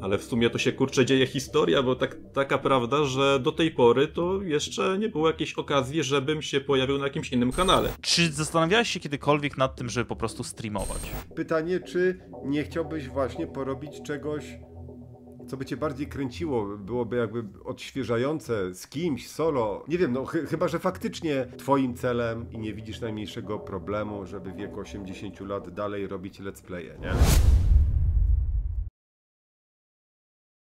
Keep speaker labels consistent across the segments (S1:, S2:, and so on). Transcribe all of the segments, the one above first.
S1: Ale w sumie to się kurczę dzieje historia, bo tak, taka prawda, że do tej pory to jeszcze nie było jakiejś okazji, żebym się pojawił na jakimś innym kanale. Czy zastanawiałeś się kiedykolwiek nad tym,
S2: żeby po prostu streamować?
S3: Pytanie, czy nie chciałbyś właśnie porobić czegoś, co by cię bardziej kręciło, byłoby jakby odświeżające z kimś, solo. Nie wiem, no ch chyba, że faktycznie twoim celem i nie widzisz najmniejszego problemu, żeby w wieku 80 lat dalej robić let's playe, nie?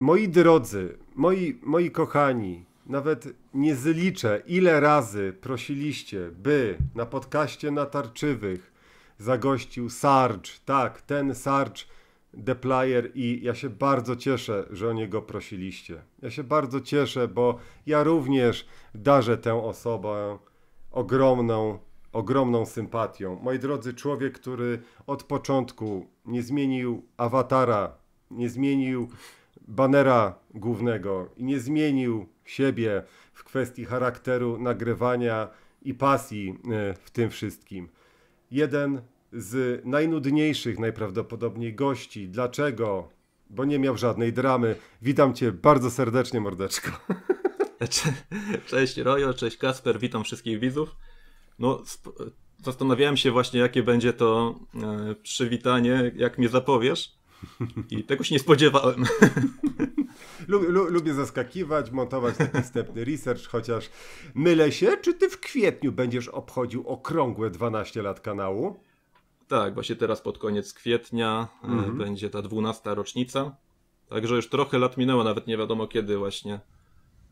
S3: Moi drodzy, moi, moi kochani, nawet nie zliczę, ile razy prosiliście, by na podcaście natarczywych zagościł Sarge. Tak, ten Sarge The Player i ja się bardzo cieszę, że o niego prosiliście. Ja się bardzo cieszę, bo ja również darzę tę osobę ogromną, ogromną sympatią. Moi drodzy, człowiek, który od początku nie zmienił awatara, nie zmienił banera głównego i nie zmienił siebie w kwestii charakteru nagrywania i pasji e, w tym wszystkim. Jeden z najnudniejszych najprawdopodobniej gości. Dlaczego? Bo nie miał żadnej dramy. Witam cię bardzo serdecznie, mordeczko.
S1: cześć Rojo, cześć Kasper, witam wszystkich widzów. No, zastanawiałem się właśnie, jakie będzie to e, przywitanie, jak mnie zapowiesz. I tego się nie spodziewałem.
S3: Lubię zaskakiwać, montować taki wstępny research, chociaż mylę się, czy ty w kwietniu będziesz obchodził okrągłe 12 lat kanału?
S1: Tak, właśnie teraz pod koniec kwietnia e, mhm. będzie ta 12 rocznica. Także już trochę lat minęło, nawet nie wiadomo kiedy właśnie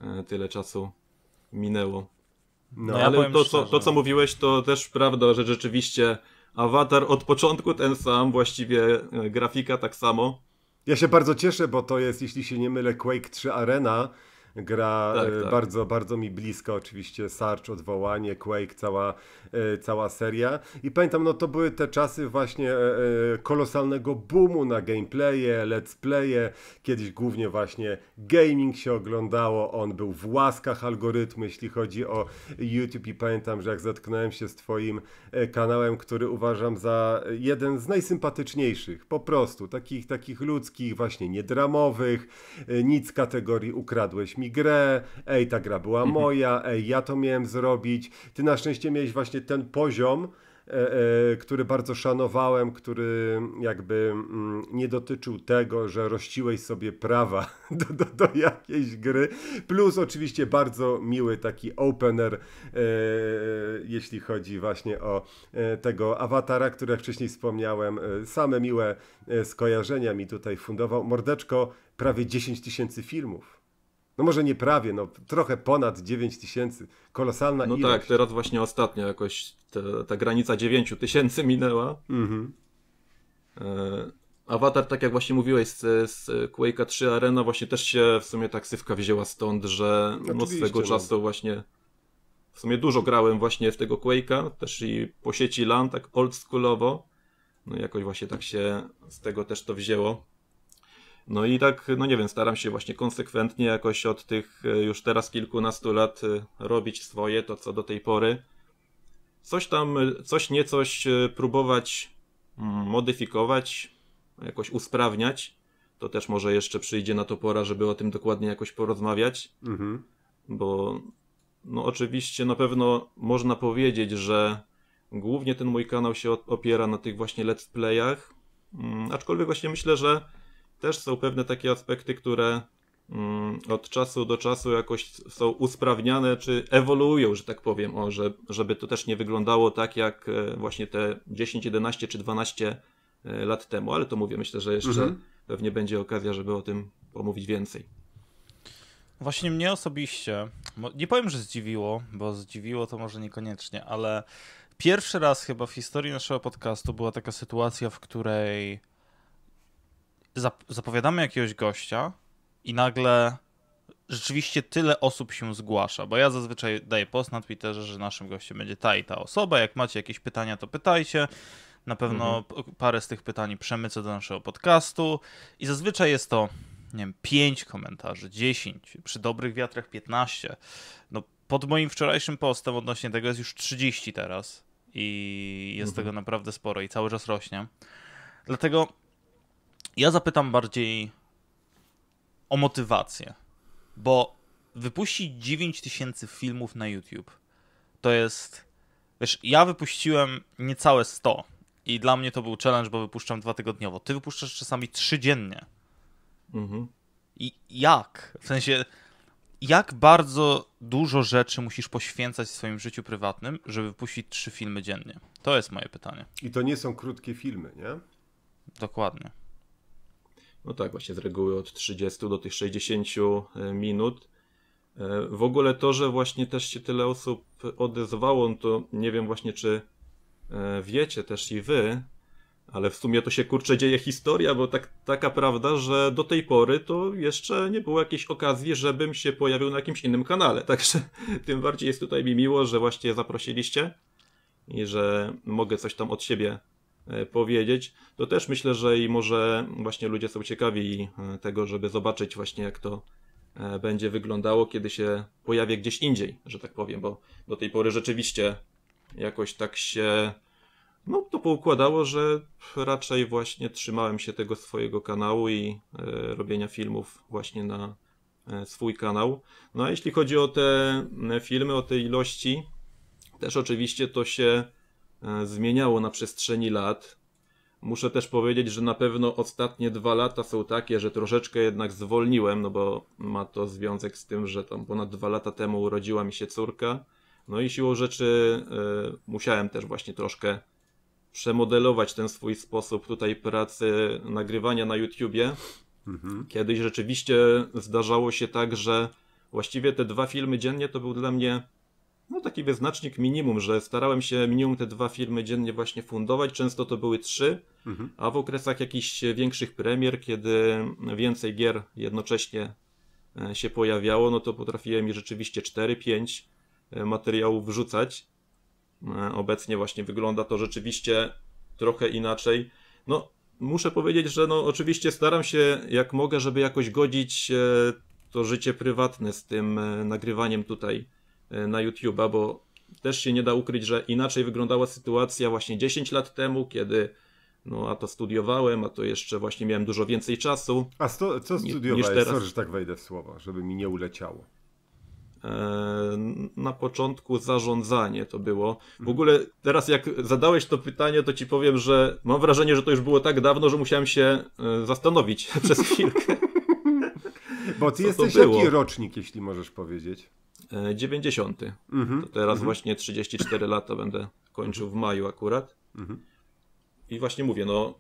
S1: e, tyle czasu minęło. No, no ale ja to, co, to, co mówiłeś, to też prawda, że rzeczywiście awatar od początku ten sam, właściwie e, grafika tak samo.
S3: Ja się bardzo cieszę, bo to jest, jeśli się nie mylę, Quake 3 Arena, gra tak, y, tak. bardzo, bardzo mi bliska oczywiście, Sarch, Odwołanie, Quake, cała, y, cała seria i pamiętam, no to były te czasy właśnie e, e, kolosalnego boomu na gameplaye, let's playe, kiedyś głównie właśnie gaming się oglądało, on był w łaskach algorytmu, jeśli chodzi o YouTube i pamiętam, że jak zetknąłem się z twoim e, kanałem, który uważam za jeden z najsympatyczniejszych, po prostu, takich, takich ludzkich, właśnie niedramowych, nic kategorii ukradłeś mi grę, ej, ta gra była mhm. moja, ej, ja to miałem zrobić. Ty na szczęście miałeś właśnie ten poziom, e, e, który bardzo szanowałem, który jakby mm, nie dotyczył tego, że rościłeś sobie prawa do, do, do jakiejś gry. Plus oczywiście bardzo miły taki opener, e, jeśli chodzi właśnie o tego awatara, który jak wcześniej wspomniałem, same miłe skojarzenia mi tutaj fundował. Mordeczko, prawie 10 tysięcy filmów no może nie prawie, no trochę ponad 9 tysięcy, kolosalna no ilość. No tak,
S1: teraz właśnie ostatnio jakoś te, ta granica 9 tysięcy minęła. Mhm. E, Avatar, tak jak właśnie mówiłeś, z, z Quake'a 3 Arena właśnie też się w sumie taksywka wzięła stąd, że no swego no. czasu właśnie w sumie dużo grałem właśnie w tego Quake'a, też i po sieci LAN, tak oldschoolowo. No jakoś właśnie tak się z tego też to wzięło. No i tak, no nie wiem, staram się właśnie konsekwentnie jakoś od tych e, już teraz kilkunastu lat e, robić swoje, to co do tej pory. Coś tam, e, coś niecoś próbować mm, modyfikować, jakoś usprawniać. To też może jeszcze przyjdzie na to pora, żeby o tym dokładnie jakoś porozmawiać. Mhm. Bo no oczywiście na pewno można powiedzieć, że głównie ten mój kanał się opiera na tych właśnie let's playach. Mm, aczkolwiek właśnie myślę, że też są pewne takie aspekty, które mm, od czasu do czasu jakoś są usprawniane, czy ewoluują, że tak powiem, o, że, żeby to też nie wyglądało tak jak e, właśnie te 10, 11 czy 12 e, lat temu, ale to mówię, myślę, że jeszcze mhm. pewnie będzie okazja, żeby o tym pomówić więcej.
S2: Właśnie mnie osobiście, nie powiem, że zdziwiło, bo zdziwiło to może niekoniecznie, ale pierwszy raz chyba w historii naszego podcastu była taka sytuacja, w której zap zapowiadamy jakiegoś gościa i nagle rzeczywiście tyle osób się zgłasza, bo ja zazwyczaj daję post na Twitterze, że naszym gościem będzie ta i ta osoba. Jak macie jakieś pytania, to pytajcie. Na pewno mhm. parę z tych pytań przemycę do naszego podcastu i zazwyczaj jest to nie wiem, 5 komentarzy, 10, przy dobrych wiatrach 15. No pod moim wczorajszym postem odnośnie tego jest już 30 teraz i jest mhm. tego naprawdę sporo i cały czas rośnie. Dlatego ja zapytam bardziej o motywację, bo wypuścić 9000 filmów na YouTube to jest. Wiesz, ja wypuściłem niecałe 100 i dla mnie to był challenge, bo wypuszczam dwa tygodniowo. Ty wypuszczasz czasami trzy dziennie. Mhm. I jak? W sensie, jak bardzo dużo rzeczy musisz poświęcać w swoim życiu prywatnym, żeby wypuścić trzy filmy dziennie? To jest moje pytanie.
S3: I to nie są krótkie filmy, nie?
S2: Dokładnie
S1: no tak, właśnie z reguły od 30 do tych 60 e, minut. E, w ogóle to, że właśnie też się tyle osób odezwało, no to nie wiem właśnie, czy e, wiecie też i wy, ale w sumie to się kurczę dzieje historia, bo tak, taka prawda, że do tej pory to jeszcze nie było jakiejś okazji, żebym się pojawił na jakimś innym kanale. Także tym bardziej jest tutaj mi miło, że właśnie zaprosiliście i że mogę coś tam od siebie E, powiedzieć, to też myślę, że i może właśnie ludzie są ciekawi e, tego, żeby zobaczyć właśnie jak to e, będzie wyglądało, kiedy się pojawi gdzieś indziej, że tak powiem, bo do tej pory rzeczywiście jakoś tak się no, to poukładało, że raczej właśnie trzymałem się tego swojego kanału i robienia filmów właśnie na swój kanał. No a jeśli chodzi o te filmy, o te ilości, też oczywiście to się E, zmieniało na przestrzeni lat. Muszę też powiedzieć, że na pewno ostatnie dwa lata są takie, że troszeczkę jednak zwolniłem, no bo ma to związek z tym, że tam ponad dwa lata temu urodziła mi się córka. No i siłą rzeczy y, musiałem też właśnie troszkę przemodelować ten swój sposób tutaj pracy, nagrywania na YouTubie. Mhm. Kiedyś rzeczywiście zdarzało się tak, że właściwie te dwa filmy dziennie to był dla mnie no, taki wyznacznik minimum, że starałem się minimum te dwa filmy dziennie właśnie fundować. Często to były trzy, mhm. a w okresach jakichś większych premier, kiedy więcej gier jednocześnie e, się pojawiało, no to potrafiłem i rzeczywiście 4-5 e, materiałów wrzucać. E, obecnie właśnie wygląda to rzeczywiście trochę inaczej. No, muszę powiedzieć, że no oczywiście staram się jak mogę, żeby jakoś godzić to życie prywatne z tym nagrywaniem tutaj Y, na YouTube'a, bo też się nie da ukryć, że inaczej wyglądała sytuacja właśnie 10 lat temu, kiedy no a to studiowałem, a to jeszcze właśnie miałem dużo więcej czasu.
S3: A sto, co studiowałeś? Niż teraz. Sorry, że tak wejdę w słowa, żeby mi nie uleciało. E, na
S1: początku zarządzanie to było. W mhm. ogóle teraz, jak zadałeś to pytanie, to ci powiem, że mam wrażenie, że to już było tak dawno, że musiałem się e, zastanowić przez chwilkę.
S3: Bo ty Co jesteś jaki rocznik, jeśli możesz powiedzieć? 90. E,
S1: mhm. To teraz mhm. właśnie 34 lata będę kończył w maju akurat. Mhm. I właśnie mówię, no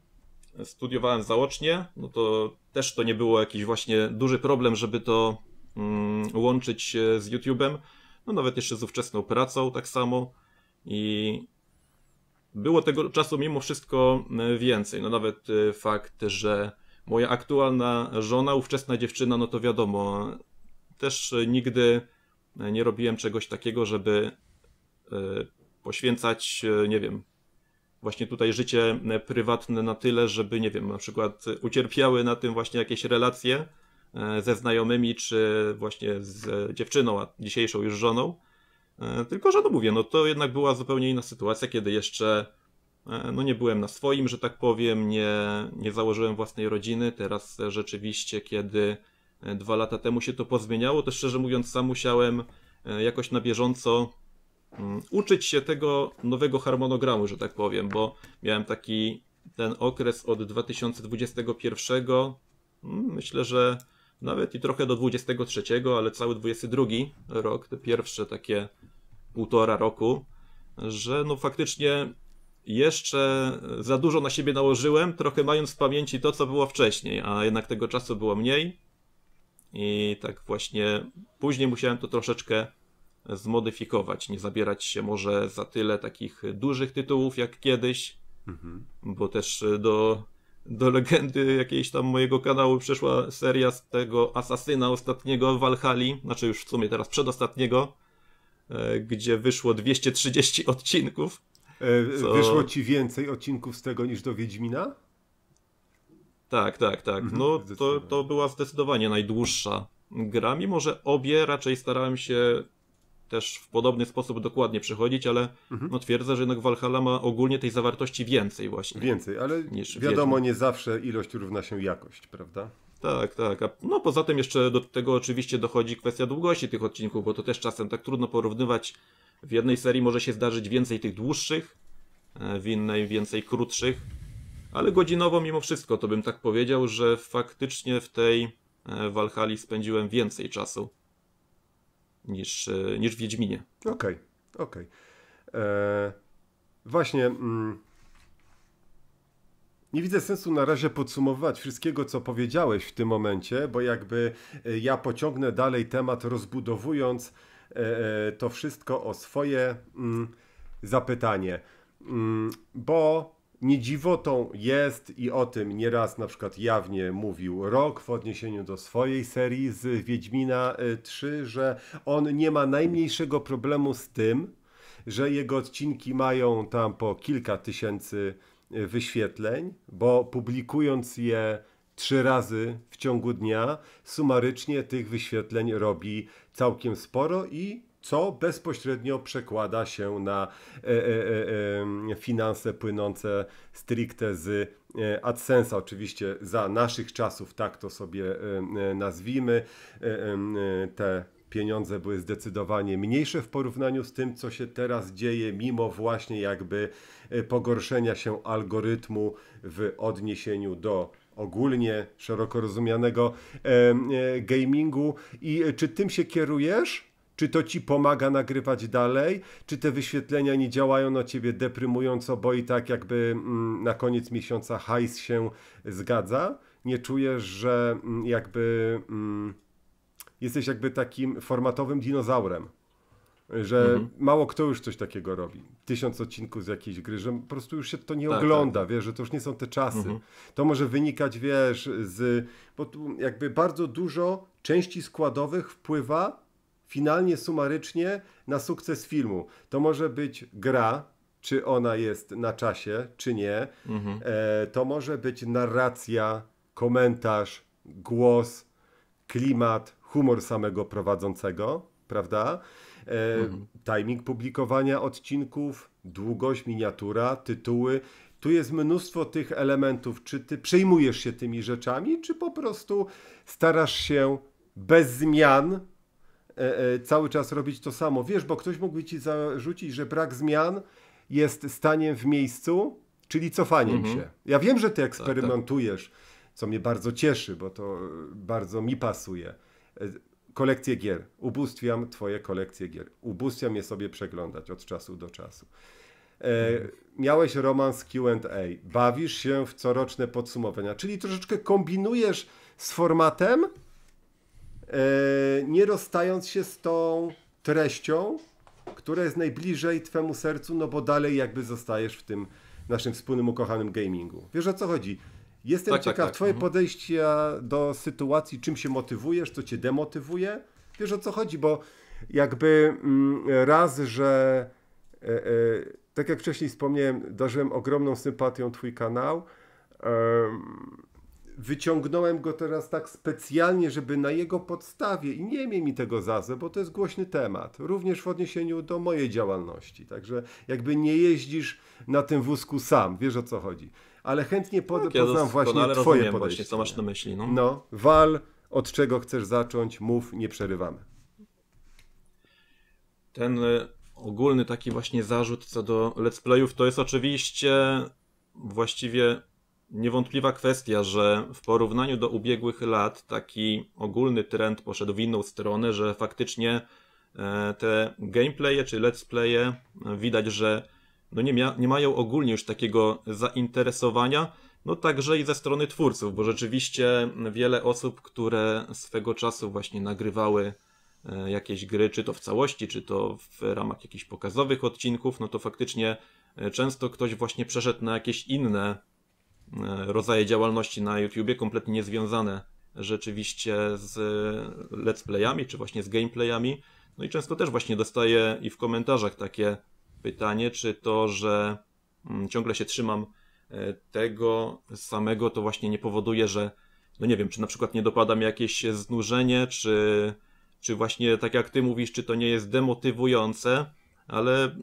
S1: studiowałem zaocznie, no to też to nie było jakiś właśnie duży problem, żeby to mm, łączyć z YouTube'em. No nawet jeszcze z ówczesną pracą tak samo. I było tego czasu mimo wszystko e, więcej. No nawet e, fakt, że moja aktualna żona, ówczesna dziewczyna, no to wiadomo, też nigdy E, nie robiłem czegoś takiego, żeby e, poświęcać, e, nie wiem, właśnie tutaj życie prywatne na tyle, żeby, nie wiem, na przykład ucierpiały na tym właśnie jakieś relacje ze znajomymi, czy właśnie z dziewczyną, a dzisiejszą już żoną. Tylko, że no mówię, no to jednak była zupełnie inna sytuacja, kiedy jeszcze no nie byłem na swoim, że tak powiem, nie, nie założyłem własnej rodziny. Teraz rzeczywiście, kiedy E, dwa lata temu się to pozmieniało, też szczerze mówiąc sam musiałem e, jakoś na bieżąco mm, uczyć się tego nowego harmonogramu, że tak powiem, bo miałem taki ten okres od 2021, mm, myślę, że nawet i trochę do 2023, ale cały 2022 rok, te pierwsze takie półtora roku, że no faktycznie jeszcze za dużo na siebie nałożyłem, trochę mając w pamięci to, co było wcześniej, a jednak tego czasu było mniej. I tak właśnie później musiałem to troszeczkę zmodyfikować, nie zabierać się może za tyle takich dużych tytułów jak kiedyś, mhm. bo też do, do legendy jakiejś tam mojego kanału przeszła seria z tego asasyna ostatniego Valhalla, znaczy już w sumie teraz przedostatniego, e, gdzie wyszło 230 odcinków. E, Co... Wyszło
S3: ci więcej odcinków z tego niż do Wiedźmina?
S1: Tak, tak, tak.
S3: Mhm, no to, to była zdecydowanie
S1: najdłuższa gra, mimo że obie raczej starałem się też w podobny sposób dokładnie przechodzić, ale mhm. no, twierdzę, że jednak Valhalla ma ogólnie tej zawartości więcej właśnie.
S3: Więcej, ale niż wiadomo, Wiedźmy. nie zawsze ilość równa się jakość, prawda? Tak, tak. A
S1: no poza tym jeszcze do tego oczywiście dochodzi kwestia długości tych odcinków, bo to też czasem tak trudno porównywać. W jednej serii może się zdarzyć więcej tych dłuższych, e, w innej więcej krótszych ale godzinowo mimo wszystko to bym tak powiedział, że faktycznie w tej e, Walhali spędziłem więcej czasu niż, e, niż w Wiedźminie. Okej,
S3: okay, okej. Okay. E, właśnie. Mm, nie widzę sensu na razie podsumowywać wszystkiego, co powiedziałeś w tym momencie, bo jakby ja pociągnę dalej temat, rozbudowując e, to wszystko o swoje mm, zapytanie. Mm, bo niedziwotą jest i o tym nieraz na przykład jawnie mówił Rok w odniesieniu do swojej serii z Wiedźmina 3, y, że on nie ma najmniejszego problemu z tym, że jego odcinki mają tam po kilka tysięcy y, wyświetleń, bo publikując je trzy razy w ciągu dnia, sumarycznie tych wyświetleń robi całkiem sporo i co bezpośrednio przekłada się na e, e, e, finanse płynące stricte z AdSense'a. Oczywiście za naszych czasów, tak to sobie nazwijmy, te pieniądze były zdecydowanie mniejsze w porównaniu z tym, co się teraz dzieje, mimo właśnie jakby pogorszenia się algorytmu w odniesieniu do ogólnie szeroko rozumianego gamingu. I czy tym się kierujesz? Czy to ci pomaga nagrywać dalej? Czy te wyświetlenia nie działają na ciebie deprymująco, bo i tak jakby mm, na koniec miesiąca hajs się zgadza? Nie czujesz, że mm, jakby mm, jesteś jakby takim formatowym dinozaurem? że mhm. mało kto już coś takiego robi. Tysiąc odcinków z jakiejś gry, że po prostu już się to nie tak, ogląda, tak. wiesz, że to już nie są te czasy. Mhm. To może wynikać, wiesz, z. Bo tu jakby bardzo dużo części składowych wpływa finalnie sumarycznie na sukces filmu. To może być gra, czy ona jest na czasie, czy nie. Mhm. E, to może być narracja, komentarz, głos, klimat, humor samego prowadzącego, prawda? E, mhm. Timing publikowania odcinków, długość, miniatura, tytuły. Tu jest mnóstwo tych elementów. Czy ty przejmujesz się tymi rzeczami, czy po prostu starasz się bez zmian E, e, cały czas robić to samo. Wiesz, bo ktoś mógłby ci zarzucić, że brak zmian jest staniem w miejscu, czyli cofaniem mhm. się. Ja wiem, że ty eksperymentujesz, tak, tak. co mnie bardzo cieszy, bo to e, bardzo mi pasuje. Kolekcję gier. Ubóstwiam twoje kolekcje gier. Ubóstwiam je sobie przeglądać od czasu do czasu. E, miałeś romans QA, bawisz się w coroczne podsumowania, czyli troszeczkę kombinujesz z formatem, E, nie rozstając się z tą treścią, która jest najbliżej Twemu sercu, no bo dalej jakby zostajesz w tym naszym wspólnym ukochanym gamingu. Wiesz o co chodzi? Jestem tak, tak ciekaw, tak, tak. Twoje mhm. podejścia do sytuacji, czym się motywujesz, co Cię demotywuje. Wiesz o co chodzi, bo jakby mm, raz, że e, e, tak jak wcześniej wspomniałem, darzyłem ogromną sympatią Twój kanał wyciągnąłem go teraz tak specjalnie, żeby na jego podstawie i nie miej mi tego za złe, bo to jest głośny temat, również w odniesieniu do mojej działalności. Także jakby nie jeździsz na tym wózku sam, wiesz o co chodzi. Ale chętnie pod, tak, ja poznam właśnie twoje podejście. co masz na myśli. No. no, wal, od czego chcesz zacząć, mów, nie przerywamy.
S1: Ten e, ogólny taki właśnie zarzut co do let's playów to jest oczywiście właściwie niewątpliwa kwestia, że w porównaniu do ubiegłych lat taki ogólny trend poszedł w inną stronę, że faktycznie e, te gameplaye czy let's playe e, widać, że no nie, mia- nie mają ogólnie już takiego zainteresowania, no także i ze strony twórców, bo rzeczywiście wiele osób, które swego czasu właśnie nagrywały e, jakieś gry, czy to w całości, czy to w ramach jakichś pokazowych odcinków, no to faktycznie często ktoś właśnie przeszedł na jakieś inne E, rodzaje działalności na YouTubie, kompletnie niezwiązane rzeczywiście z e, let's playami, czy właśnie z gameplayami. No i często też właśnie dostaję i w komentarzach takie pytanie, czy to, że mm, ciągle się trzymam e, tego samego, to właśnie nie powoduje, że no nie wiem, czy na przykład nie dopadam jakieś znużenie, czy, czy właśnie tak jak ty mówisz, czy to nie jest demotywujące, ale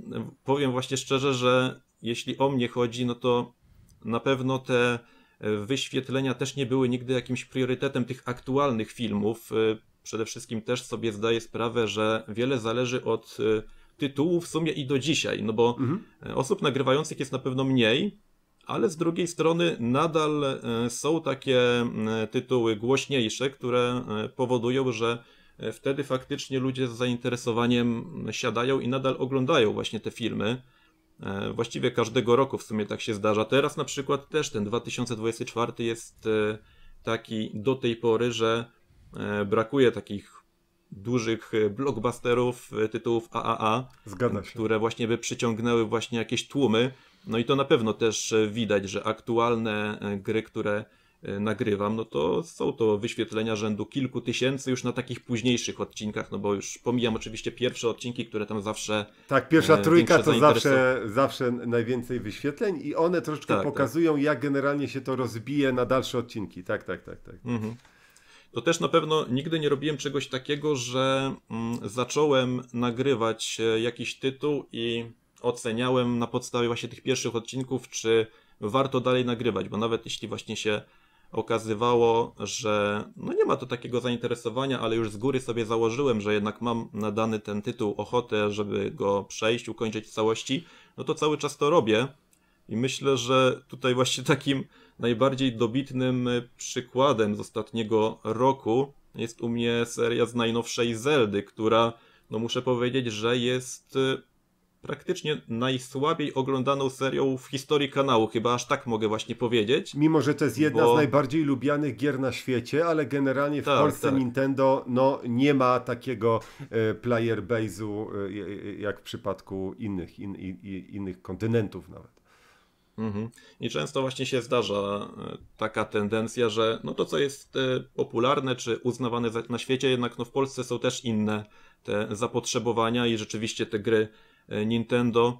S1: powiem właśnie szczerze, że jeśli o mnie chodzi, no to na pewno te e, wyświetlenia też nie były nigdy jakimś priorytetem tych aktualnych filmów. E, przede wszystkim też sobie zdaję sprawę, że wiele zależy od e, tytułu w sumie i do dzisiaj, no bo mhm. osób nagrywających jest na pewno mniej, ale z drugiej strony nadal są takie tytuły głośniejsze, które powodują, że wtedy faktycznie ludzie z zainteresowaniem siadają i nadal oglądają właśnie te filmy. E, właściwie każdego roku w sumie tak się zdarza. Teraz na przykład też ten 2024 jest e, taki do tej pory, że e, brakuje takich dużych blockbusterów, tytułów AAA, które właśnie by przyciągnęły właśnie jakieś tłumy. No i to na pewno też widać, że aktualne gry, które Y, nagrywam, no to są to wyświetlenia rzędu kilku tysięcy już na takich późniejszych odcinkach, no bo już pomijam oczywiście pierwsze odcinki, które tam zawsze.
S3: Tak, pierwsza e, trójka to zawsze, zawsze najwięcej wyświetleń i one troszeczkę tak, tak. pokazują, tak. jak generalnie się to rozbije na dalsze odcinki. Tak, tak, tak, tak.
S1: Mhm. To też na pewno nigdy nie robiłem czegoś takiego, że mm, zacząłem nagrywać e, jakiś tytuł i oceniałem na podstawie właśnie tych pierwszych odcinków, czy warto dalej nagrywać, bo nawet jeśli właśnie się okazywało, że no nie ma to takiego zainteresowania, ale już z góry sobie założyłem, że jednak mam nadany ten tytuł ochotę, żeby go przejść, ukończyć w całości, no to cały czas to robię. I myślę, że tutaj właśnie takim najbardziej dobitnym przykładem z ostatniego roku jest u mnie seria z najnowszej Zeldy, która, no muszę powiedzieć, że jest praktycznie najsłabiej oglądaną serią w historii kanału, chyba aż tak mogę właśnie powiedzieć. Mimo, że to jest jedna bo... z najbardziej
S3: lubianych gier na świecie, ale generalnie w tak, Polsce tak. Nintendo no, nie ma takiego e, player base'u e, jak w przypadku innych, in, in, innych kontynentów nawet. Mhm.
S1: I często właśnie się zdarza e, taka tendencja, że no to co jest e, popularne czy uznawane na świecie, jednak no w Polsce są też inne te zapotrzebowania i rzeczywiście te gry E, Nintendo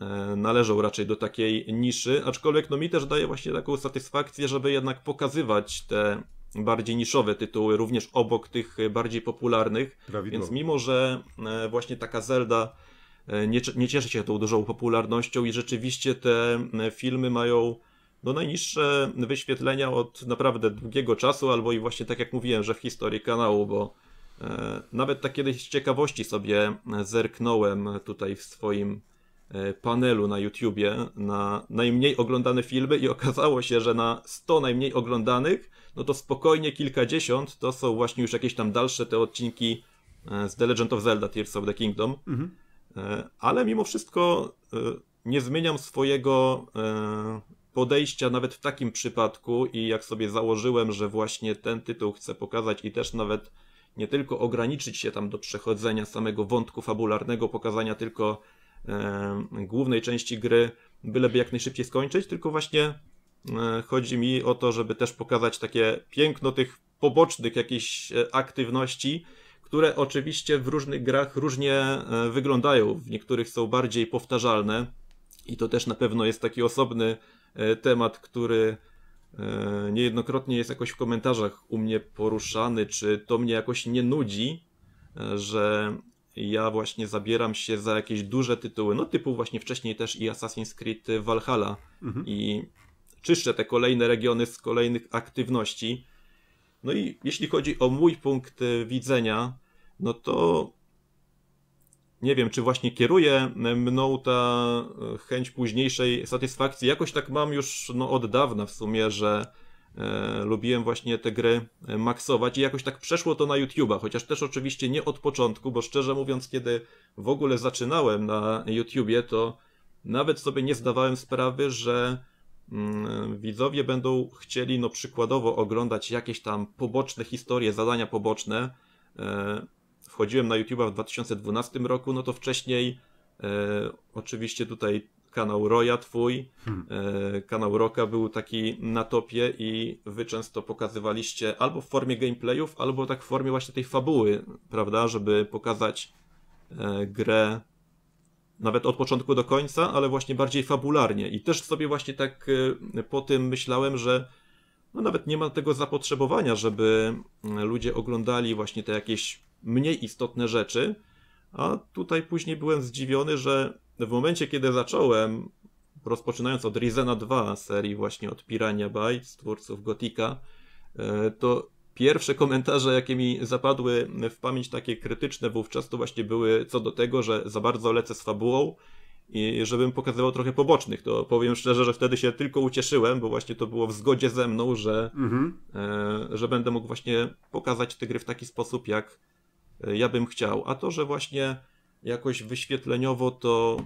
S1: e, należą raczej do takiej niszy, aczkolwiek no mi też daje właśnie taką satysfakcję, żeby jednak pokazywać te bardziej niszowe tytuły, również obok tych bardziej popularnych. Więc mimo, że e, właśnie taka Zelda nie, nie cieszy się tą dużą popularnością i rzeczywiście te filmy mają no najniższe wyświetlenia od naprawdę długiego czasu, albo i właśnie tak jak mówiłem, że w historii kanału, bo E, nawet tak kiedyś z ciekawości sobie zerknąłem tutaj w swoim e, panelu na YouTubie na najmniej oglądane filmy i okazało się, że na 100 najmniej oglądanych, no to spokojnie kilkadziesiąt to są właśnie już jakieś tam dalsze te odcinki e, z The Legend of Zelda Tears of the Kingdom. Mhm. Ale mimo wszystko nie zmieniam swojego podejścia nawet w takim przypadku i jak sobie założyłem, że właśnie ten tytuł chcę pokazać i też nawet nie tylko ograniczyć się tam do przechodzenia samego wątku fabularnego, pokazania tylko e, głównej części gry, byleby jak najszybciej skończyć, tylko właśnie e, chodzi mi o to, żeby też pokazać takie piękno tych pobocznych jakichś e, aktywności, które oczywiście w różnych grach różnie e, wyglądają. W niektórych są bardziej powtarzalne i to też na pewno jest taki osobny e, temat, który E, niejednokrotnie jest jakoś w komentarzach u mnie poruszany, czy to mnie jakoś nie nudzi, e, że ja właśnie zabieram się za jakieś duże tytuły, no typu właśnie wcześniej też i Assassin's Creed Valhalla mhm. i czyszczę te kolejne regiony z kolejnych aktywności. No i jeśli chodzi o mój punkt e, widzenia, no to nie wiem, czy właśnie kieruje mną ta e, chęć późniejszej satysfakcji. Jakoś tak mam już no, od dawna w sumie, że e, lubiłem właśnie te gry e, maksować i jakoś tak przeszło to na YouTube'a, chociaż też oczywiście nie od początku, bo szczerze mówiąc, kiedy w ogóle zaczynałem na YouTubie, to nawet sobie nie zdawałem sprawy, że mm, widzowie będą chcieli no przykładowo oglądać jakieś tam poboczne historie, zadania poboczne, e, wchodziłem na YouTube'a w 2012 roku, no to wcześniej e, oczywiście tutaj kanał Roya twój, hmm. e, kanał Roka był taki na topie i wy często pokazywaliście albo w formie gameplayów, albo tak w formie właśnie tej fabuły, prawda, żeby pokazać e, grę nawet od początku do końca, ale właśnie bardziej fabularnie. I też sobie właśnie tak e, po tym myślałem, że no nawet nie ma tego zapotrzebowania, żeby e, ludzie oglądali właśnie te jakieś mniej istotne rzeczy, a tutaj później byłem zdziwiony, że w momencie, kiedy zacząłem, rozpoczynając od Rizena 2 serii właśnie od Pirania Bytes, twórców Gotika, e, to pierwsze komentarze, jakie mi zapadły w pamięć, takie krytyczne wówczas, to właśnie były co do tego, że za bardzo lecę z fabułą i żebym pokazywał trochę pobocznych. To powiem szczerze, że wtedy się tylko ucieszyłem, bo właśnie to było w zgodzie ze mną, że, mhm. E, że będę mógł właśnie pokazać te gry w taki sposób, jak E, ja bym chciał. A to, że właśnie jakoś wyświetleniowo to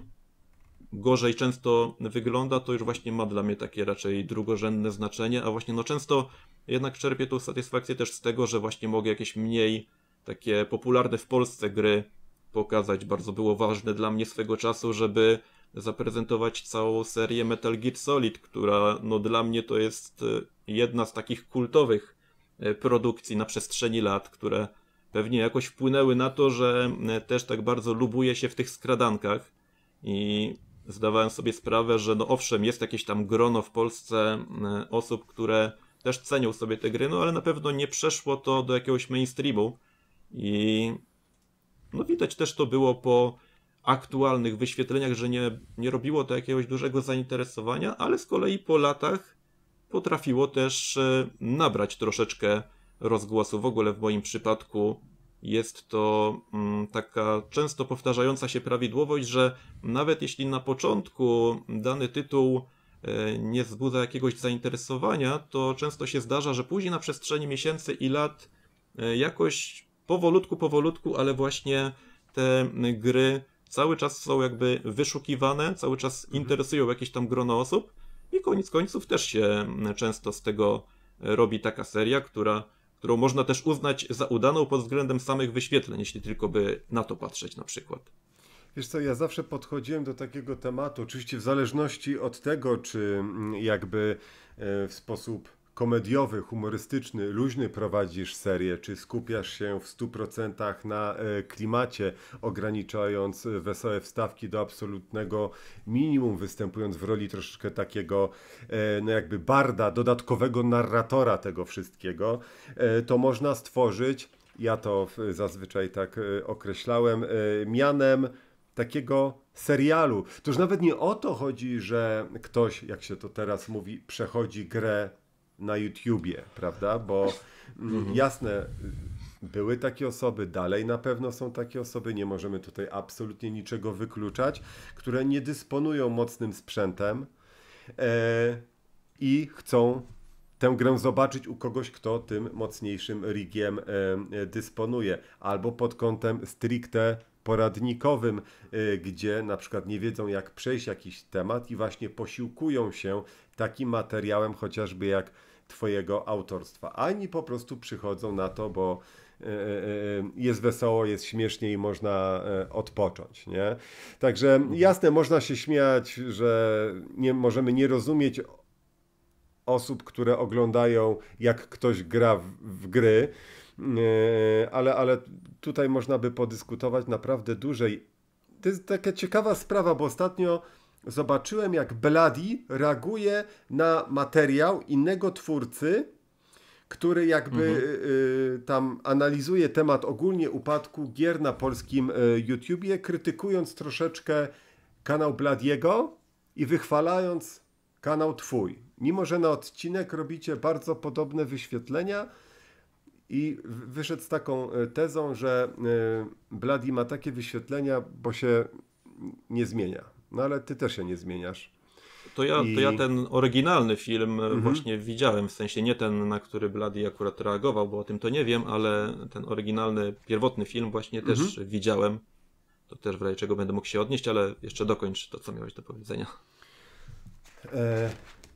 S1: gorzej często wygląda, to już właśnie ma dla mnie takie raczej drugorzędne znaczenie, a właśnie no często jednak czerpię tą satysfakcję też z tego, że właśnie mogę jakieś mniej takie popularne w Polsce gry pokazać. Bardzo było ważne dla mnie swego czasu, żeby zaprezentować całą serię Metal Gear Solid, która no dla mnie to jest e, jedna z takich kultowych e, produkcji na przestrzeni lat, które pewnie jakoś wpłynęły na to, że e, też tak bardzo lubuję się w tych skradankach i zdawałem sobie sprawę, że no owszem, jest jakieś tam grono w Polsce e, osób, które też cenią sobie te gry, no ale na pewno nie przeszło to do jakiegoś mainstreamu i no widać też to było po aktualnych wyświetleniach, że nie, nie robiło to jakiegoś dużego zainteresowania, ale z kolei po latach potrafiło też e, nabrać troszeczkę rozgłosu. W ogóle w moim przypadku jest to mm, taka często powtarzająca się prawidłowość, że nawet jeśli na początku dany tytuł e, nie wzbudza jakiegoś zainteresowania, to często się zdarza, że później na przestrzeni miesięcy i lat e, jakoś powolutku, powolutku, ale właśnie te gry cały czas są jakby wyszukiwane, cały czas mhm. interesują jakieś tam grono osób i koniec końców też się mm, często z tego e, robi taka seria, która którą można też uznać za udaną pod względem samych
S3: wyświetleń, jeśli tylko by na to patrzeć na przykład. Wiesz co, ja zawsze podchodziłem do takiego tematu, oczywiście w zależności od tego, czy mm, jakby e, w sposób komediowy, humorystyczny, luźny prowadzisz serię, czy skupiasz się w 100% na e, klimacie, ograniczając e, wesołe wstawki do absolutnego minimum, występując w roli troszeczkę takiego, e, no jakby barda, dodatkowego narratora tego wszystkiego, to można stworzyć, ja to zazwyczaj tak określałem, mianem takiego serialu. Toż nawet nie o to chodzi, że ktoś, jak się to teraz mówi, przechodzi grę na YouTubie, prawda? Bo mm, mhm. jasne, były takie osoby, dalej na pewno są takie osoby, nie możemy tutaj absolutnie niczego wykluczać, które nie dysponują mocnym sprzętem e, i chcą tę grę zobaczyć u kogoś, kto tym mocniejszym rigiem e, e dysponuje, albo pod kątem stricte poradnikowym, e, gdzie na przykład nie wiedzą, jak przejść jakiś temat i właśnie posiłkują się takim materiałem, chociażby jak Twojego autorstwa. Ani po prostu przychodzą na to, bo e, e, e, jest wesoło, jest śmiesznie i można odpocząć. Nie? Także mhm. jasne, można się śmiać, że nie, możemy nie rozumieć osób, które oglądają, jak ktoś gra w, w gry, ale, ale tutaj można by podyskutować naprawdę dłużej. To jest taka ciekawa sprawa, bo ostatnio zobaczyłem, jak Bladi reaguje na materiał innego twórcy, który jakby mhm. Y, y, tam analizuje temat ogólnie upadku gier na polskim y, YouTubie, krytykując troszeczkę kanał Bladiego i wychwalając kanał Twój. Mimo, że na odcinek robicie bardzo podobne wyświetlenia, i wyszedł z taką y, tezą, że y, Bladi ma takie wyświetlenia, bo się nie zmienia no ale ty też się nie zmieniasz. To ja, I... to ja
S1: ten oryginalny film e, mhm. właśnie widziałem, w sensie nie ten, na który Blady akurat reagował, bo o tym to nie wiem, ale ten oryginalny, pierwotny film właśnie mhm. też widziałem. To też w razie czego będę mógł się odnieść, ale jeszcze dokończ to, co miałeś do powiedzenia.
S3: E,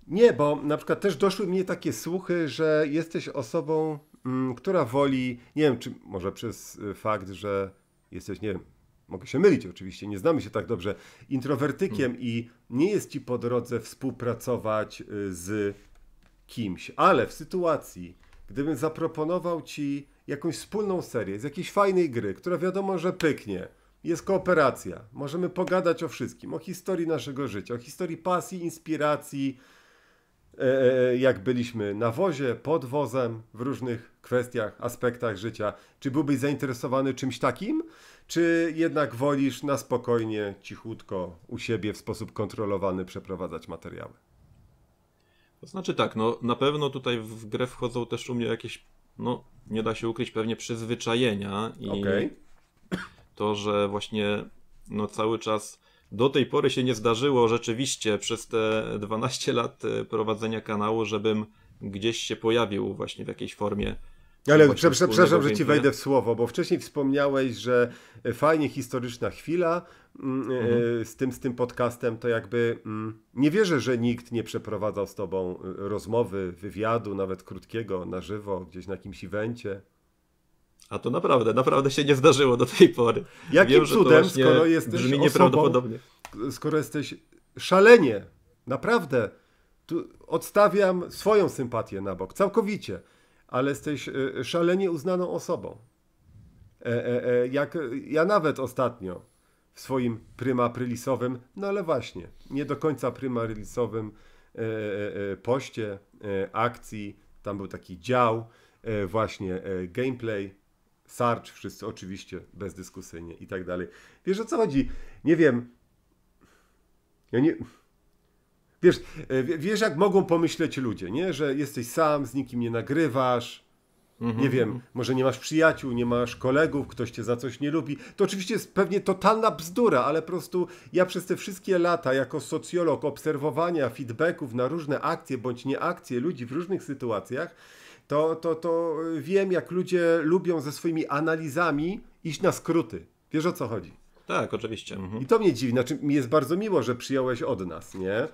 S3: nie, bo na przykład też doszły mnie takie słuchy, że jesteś osobą, m, mm, która woli, nie wiem, czy może przez y, fakt, że jesteś, nie wiem, Mogę się mylić oczywiście, nie znamy się tak dobrze, introwertykiem hmm. i nie jest ci po drodze współpracować y, z kimś, ale w sytuacji, gdybym zaproponował ci jakąś wspólną serię z jakiejś fajnej gry, która wiadomo, że pyknie, jest kooperacja, możemy pogadać o wszystkim, o historii naszego życia, o historii pasji, inspiracji, e, e, jak byliśmy na wozie, pod wozem, w różnych kwestiach, aspektach życia. Czy byłbyś zainteresowany czymś takim? Czy jednak wolisz na spokojnie, cichutko, u siebie w sposób kontrolowany przeprowadzać materiały? To
S1: znaczy tak, no na pewno tutaj w grę wchodzą też u mnie jakieś, no nie da się ukryć, pewnie przyzwyczajenia i okay. to, że właśnie no cały czas do tej pory się nie zdarzyło rzeczywiście przez te 12 lat e, prowadzenia kanału, żebym gdzieś się pojawił właśnie w jakiejś formie ale przepraszam, że ci wejdę
S3: w słowo, bo wcześniej wspomniałeś, że e, fajnie historyczna chwila mm, e, mhm. z, tym, z tym podcastem, to jakby mm, nie wierzę, że nikt nie przeprowadzał z tobą e, rozmowy, wywiadu, nawet krótkiego, na żywo, gdzieś na jakimś evencie. A to naprawdę, naprawdę się nie zdarzyło do tej pory. Jakim Wiem, cudem, skoro jesteś brzmi nieprawdopodobnie. Osobą, skoro jesteś szalenie, naprawdę, tu odstawiam swoją sympatię na bok, całkowicie ale jesteś e, szalenie uznaną osobą. E, e, jak ja nawet ostatnio w swoim prymaprylisowym, no ale właśnie, nie do końca prylisowym poście, akcji, tam był taki dział, właśnie gameplay, Sarge, wszyscy oczywiście bezdyskusyjnie i tak dalej. Wiesz o co chodzi? Nie wiem. Ja nie. Wiesz, e, wiesz, jak mogą pomyśleć ludzie, nie? Że jesteś sam, z nikim nie nagrywasz, mhm, nie wiem, mhm. może nie masz przyjaciół, nie masz kolegów, ktoś cię za coś nie lubi. To oczywiście jest pewnie totalna bzdura, ale po prostu ja przez te wszystkie lata jako socjolog obserwowania feedbacków na różne akcje bądź nieakcje ludzi w różnych sytuacjach, to, to, to wiem, jak ludzie lubią ze swoimi analizami iść na skróty. Wiesz o co chodzi? Tak, oczywiście. Mhm. I to mnie dziwi. Znaczy, mi jest bardzo miło, że przyjąłeś od nas, nie?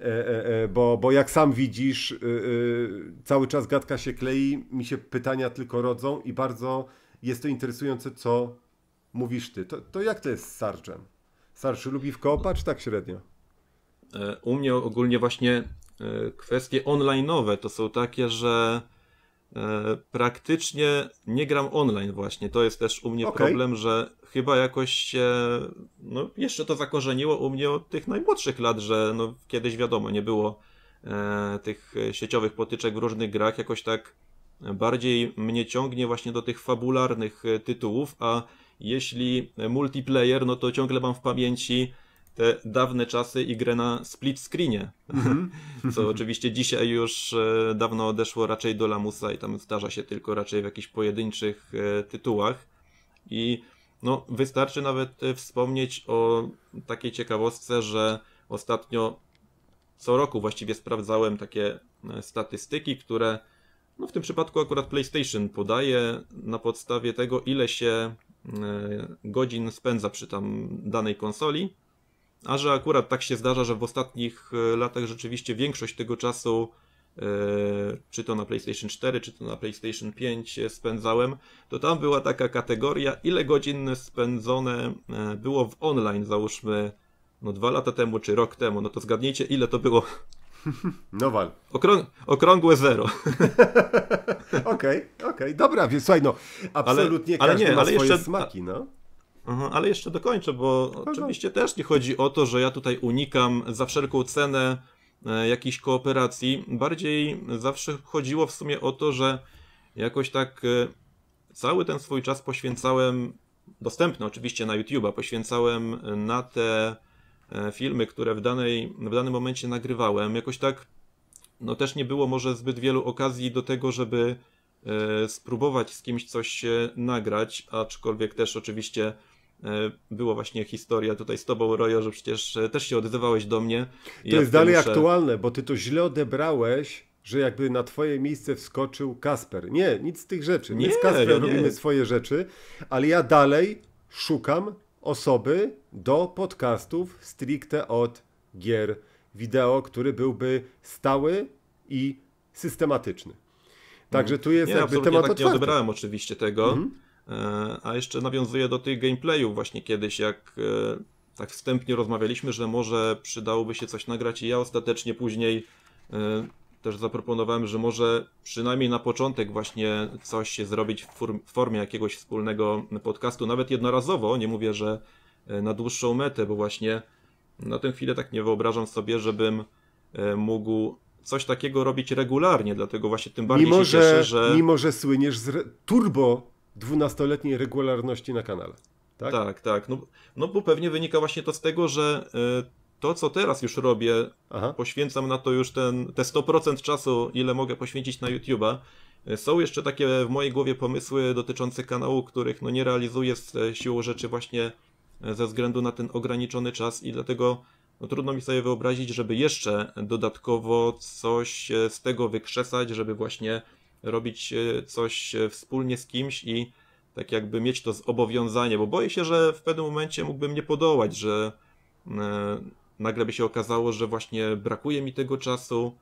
S3: E, e, e, bo, bo jak sam widzisz, cały czas gadka się klei, mi się pytania tylko rodzą i bardzo jest to interesujące, co mówisz ty. To, to jak to jest z Sarczem? Sarcz lubi w koopa, czy tak średnio?
S1: U mnie ogólnie właśnie kwestie online'owe to są takie, że E, praktycznie nie gram online właśnie. To jest też u mnie okay. problem, że chyba jakoś się, no jeszcze to zakorzeniło u mnie od tych najmłodszych lat, że no kiedyś wiadomo, nie było e, tych sieciowych potyczek w różnych grach, jakoś tak bardziej mnie ciągnie właśnie do tych fabularnych e, tytułów, a jeśli multiplayer, no to ciągle mam w pamięci te dawne czasy i grę na split screenie. Mm -hmm. Co oczywiście dzisiaj już e, dawno odeszło raczej do lamusa i tam zdarza się tylko raczej w jakichś pojedynczych e, tytułach. I no, wystarczy nawet e, wspomnieć o takiej ciekawostce, że ostatnio co roku właściwie sprawdzałem takie statystyki, które no w tym przypadku akurat PlayStation podaje na podstawie tego, ile się godzin spędza przy tam danej konsoli. A że akurat tak się zdarza, że w ostatnich e, latach rzeczywiście większość tego czasu, e, czy to na PlayStation 4, czy to na PlayStation 5 e, spędzałem, to tam była taka kategoria, ile godzin spędzone było w online, załóżmy, no dwa lata temu, czy rok temu. No to zgadnijcie, ile to było. No wal. okrągłe zero. Okej,
S3: okej, okay, okay, dobra, więc słuchaj, no absolutnie ale, każdy ale nie, ma ale swoje jeszcze, smaki, no.
S1: Aha, ale jeszcze dokończę, bo oczywiście też nie chodzi o to, że ja tutaj unikam za wszelką cenę e, jakiejś kooperacji. Bardziej zawsze chodziło w sumie o to, że jakoś tak e, cały ten swój czas poświęcałem, dostępny oczywiście na YouTube'a, poświęcałem na te e, filmy, które w, danej, w danym momencie nagrywałem. Jakoś tak, no też nie było może zbyt wielu okazji do tego, żeby spróbować z kimś coś nagrać, aczkolwiek też oczywiście E, było właśnie historia tutaj z tobą, Rojo, że przecież e, też się odzywałeś do mnie. To ja jest dalej muszę...
S3: aktualne, bo ty to źle odebrałeś, że jakby na twoje miejsce wskoczył Kasper. Nie, nic z tych rzeczy. Nie, z Kasper ja robimy nie. swoje rzeczy, ale ja dalej szukam osoby do podcastów stricte od gier wideo, który byłby stały i systematyczny. Także mhm. tu jest nie, jakby temat tak otwarty. Nie odebrałem
S1: oczywiście tego. Mhm E, a jeszcze nawiązuję do tych gameplayów właśnie kiedyś, jak e, tak wstępnie rozmawialiśmy, że może przydałoby się coś nagrać i ja ostatecznie później e, też zaproponowałem, że może przynajmniej na początek właśnie coś zrobić w formie jakiegoś wspólnego podcastu, nawet jednorazowo, nie mówię, że na dłuższą metę, bo właśnie na tę chwilę tak nie wyobrażam sobie, żebym mógł coś takiego robić regularnie, dlatego właśnie tym bardziej mimo, się cieszę, że...
S3: Mimo, że słyniesz z turbo dwunastoletniej regularności na kanale.
S1: Tak, tak. tak. No, no bo pewnie wynika właśnie to z tego, że y, to, co teraz już robię, Aha. poświęcam na to już ten, te 100% czasu, ile mogę poświęcić na YouTube'a. Y, są jeszcze takie w mojej głowie pomysły dotyczące kanału, których no nie realizuję z e, siłą rzeczy właśnie e, ze względu na ten ograniczony czas i dlatego no, trudno mi sobie wyobrazić, żeby jeszcze dodatkowo coś e, z tego wykrzesać, żeby właśnie robić e, coś e, wspólnie z kimś i tak jakby mieć to zobowiązanie, bo boję się, że w pewnym momencie mógłbym nie podołać, że e, nagle by się okazało, że właśnie brakuje mi tego czasu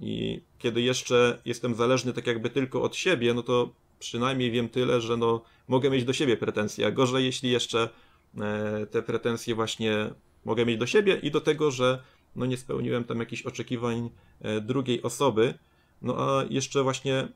S1: i kiedy jeszcze jestem zależny tak jakby tylko od siebie, no to przynajmniej wiem tyle, że no mogę mieć do siebie pretensje, a gorzej jeśli jeszcze te pretensje właśnie mogę mieć do siebie i do tego, że no nie spełniłem tam jakichś oczekiwań drugiej osoby. No a jeszcze właśnie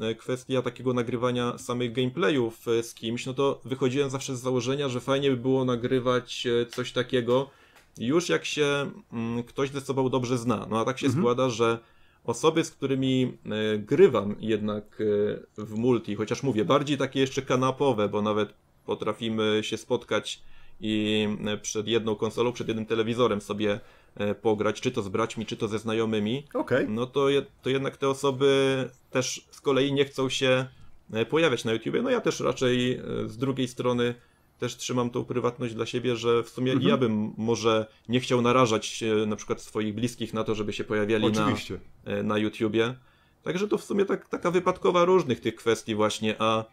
S1: e, kwestia takiego nagrywania samych gameplayów e, z kimś, no to wychodziłem zawsze z założenia, że fajnie by było nagrywać e, coś takiego już jak się mm, ktoś ze sobą dobrze zna. No a tak się mhm. składa, że osoby, z którymi grywam jednak w multi, chociaż mówię, bardziej takie jeszcze kanapowe, bo nawet potrafimy się spotkać i e, przed jedną konsolą, przed jednym telewizorem sobie e, pograć, czy to z braćmi, czy to ze znajomymi, okay. no to, je, to jednak te osoby też z kolei nie chcą się e, pojawiać na YouTubie. No ja też raczej z drugiej strony też trzymam tą prywatność dla siebie, że w sumie mhm. ja bym może nie chciał narażać na przykład swoich bliskich na to, żeby się pojawiali na, na YouTubie. Także to w sumie tak, taka wypadkowa różnych tych kwestii właśnie, a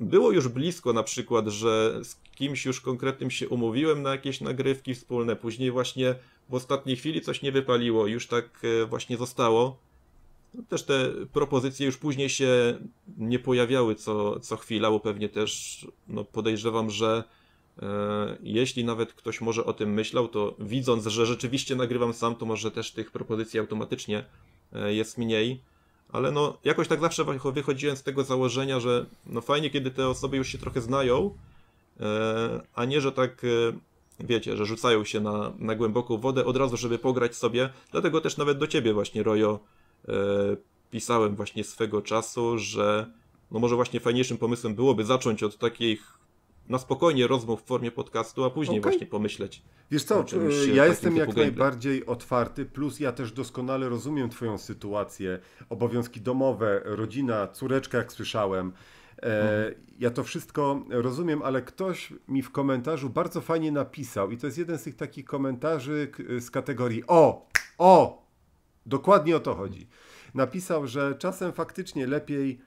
S1: było już blisko na przykład, że z kimś już konkretnym się umówiłem na jakieś nagrywki wspólne, później właśnie w ostatniej chwili coś nie wypaliło, już tak e, właśnie zostało. Też te propozycje już później się nie pojawiały co, co chwila, bo pewnie też no podejrzewam, że e, jeśli nawet ktoś może o tym myślał, to widząc, że rzeczywiście nagrywam sam, to może też tych propozycji automatycznie e, jest mniej ale no jakoś tak zawsze wychodziłem z tego założenia, że no fajnie, kiedy te osoby już się trochę znają, e, a nie, że tak e, wiecie, że rzucają się na, na głęboką wodę od razu, żeby pograć sobie. Dlatego też nawet do ciebie właśnie, Rojo, e, pisałem właśnie swego czasu, że no może właśnie fajniejszym pomysłem byłoby zacząć od takich na spokojnie rozmów w formie podcastu, a później okay. właśnie pomyśleć.
S3: Wiesz co, y, ja jestem jak najbardziej otwarty, plus ja też doskonale rozumiem Twoją sytuację, obowiązki domowe, rodzina, córeczka, jak słyszałem. E, mhm. ja to wszystko rozumiem, ale ktoś mi w komentarzu bardzo fajnie napisał, i to jest jeden z tych takich komentarzy z kategorii: O, o, dokładnie o to chodzi. Napisał, że czasem faktycznie lepiej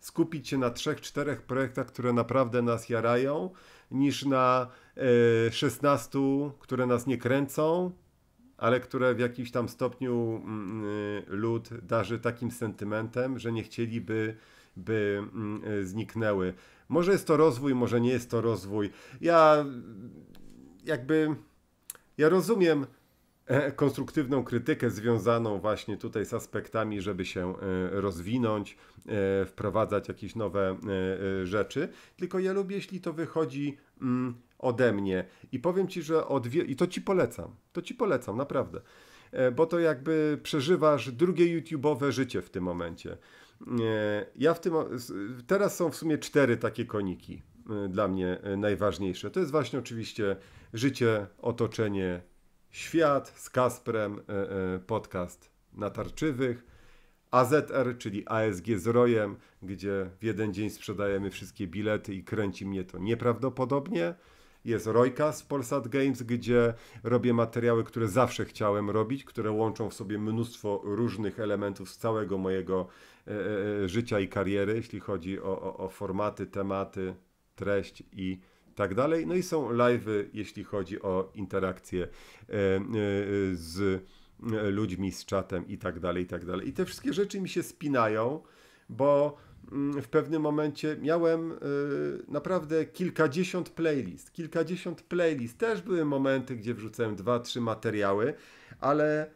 S3: skupić się na trzech, czterech projektach, które naprawdę nas jarają, niż na y, e, 16, które nas nie kręcą, ale które w jakimś tam stopniu mm, y, lud darzy takim sentymentem, że nie chcieliby, by mm, y, zniknęły. Może jest to rozwój, może nie jest to rozwój. Ja jakby. Ja rozumiem E, konstruktywną krytykę związaną właśnie tutaj z aspektami, żeby się e, rozwinąć, e, wprowadzać jakieś nowe rzeczy. Tylko ja lubię, jeśli to wychodzi mm, ode mnie i powiem ci, że od wie... i to ci polecam, to ci polecam naprawdę, bo to jakby przeżywasz drugie YouTube'owe życie w tym momencie. Ja w tym teraz są w sumie cztery takie koniki dla mnie najważniejsze. To jest właśnie oczywiście życie, otoczenie, Świat z Kasprem, e, e, podcast na tarczywych, AZR, czyli ASG z Rojem, gdzie w jeden dzień sprzedajemy wszystkie bilety i kręci mnie to nieprawdopodobnie. Jest Rojka z Polsat Games, gdzie robię materiały, które zawsze chciałem robić, które łączą w sobie mnóstwo różnych elementów z całego mojego e, życia i kariery, jeśli chodzi o, o, o formaty, tematy, treść i tak dalej. No i są live jeśli chodzi o interakcję e, e, z e, ludźmi, z czatem i tak dalej, i tak dalej. I te wszystkie rzeczy mi się spinają, bo mm, w pewnym momencie miałem naprawdę kilkadziesiąt playlist. Kilkadziesiąt playlist. Też były momenty, gdzie wrzucałem dwa, trzy materiały, ale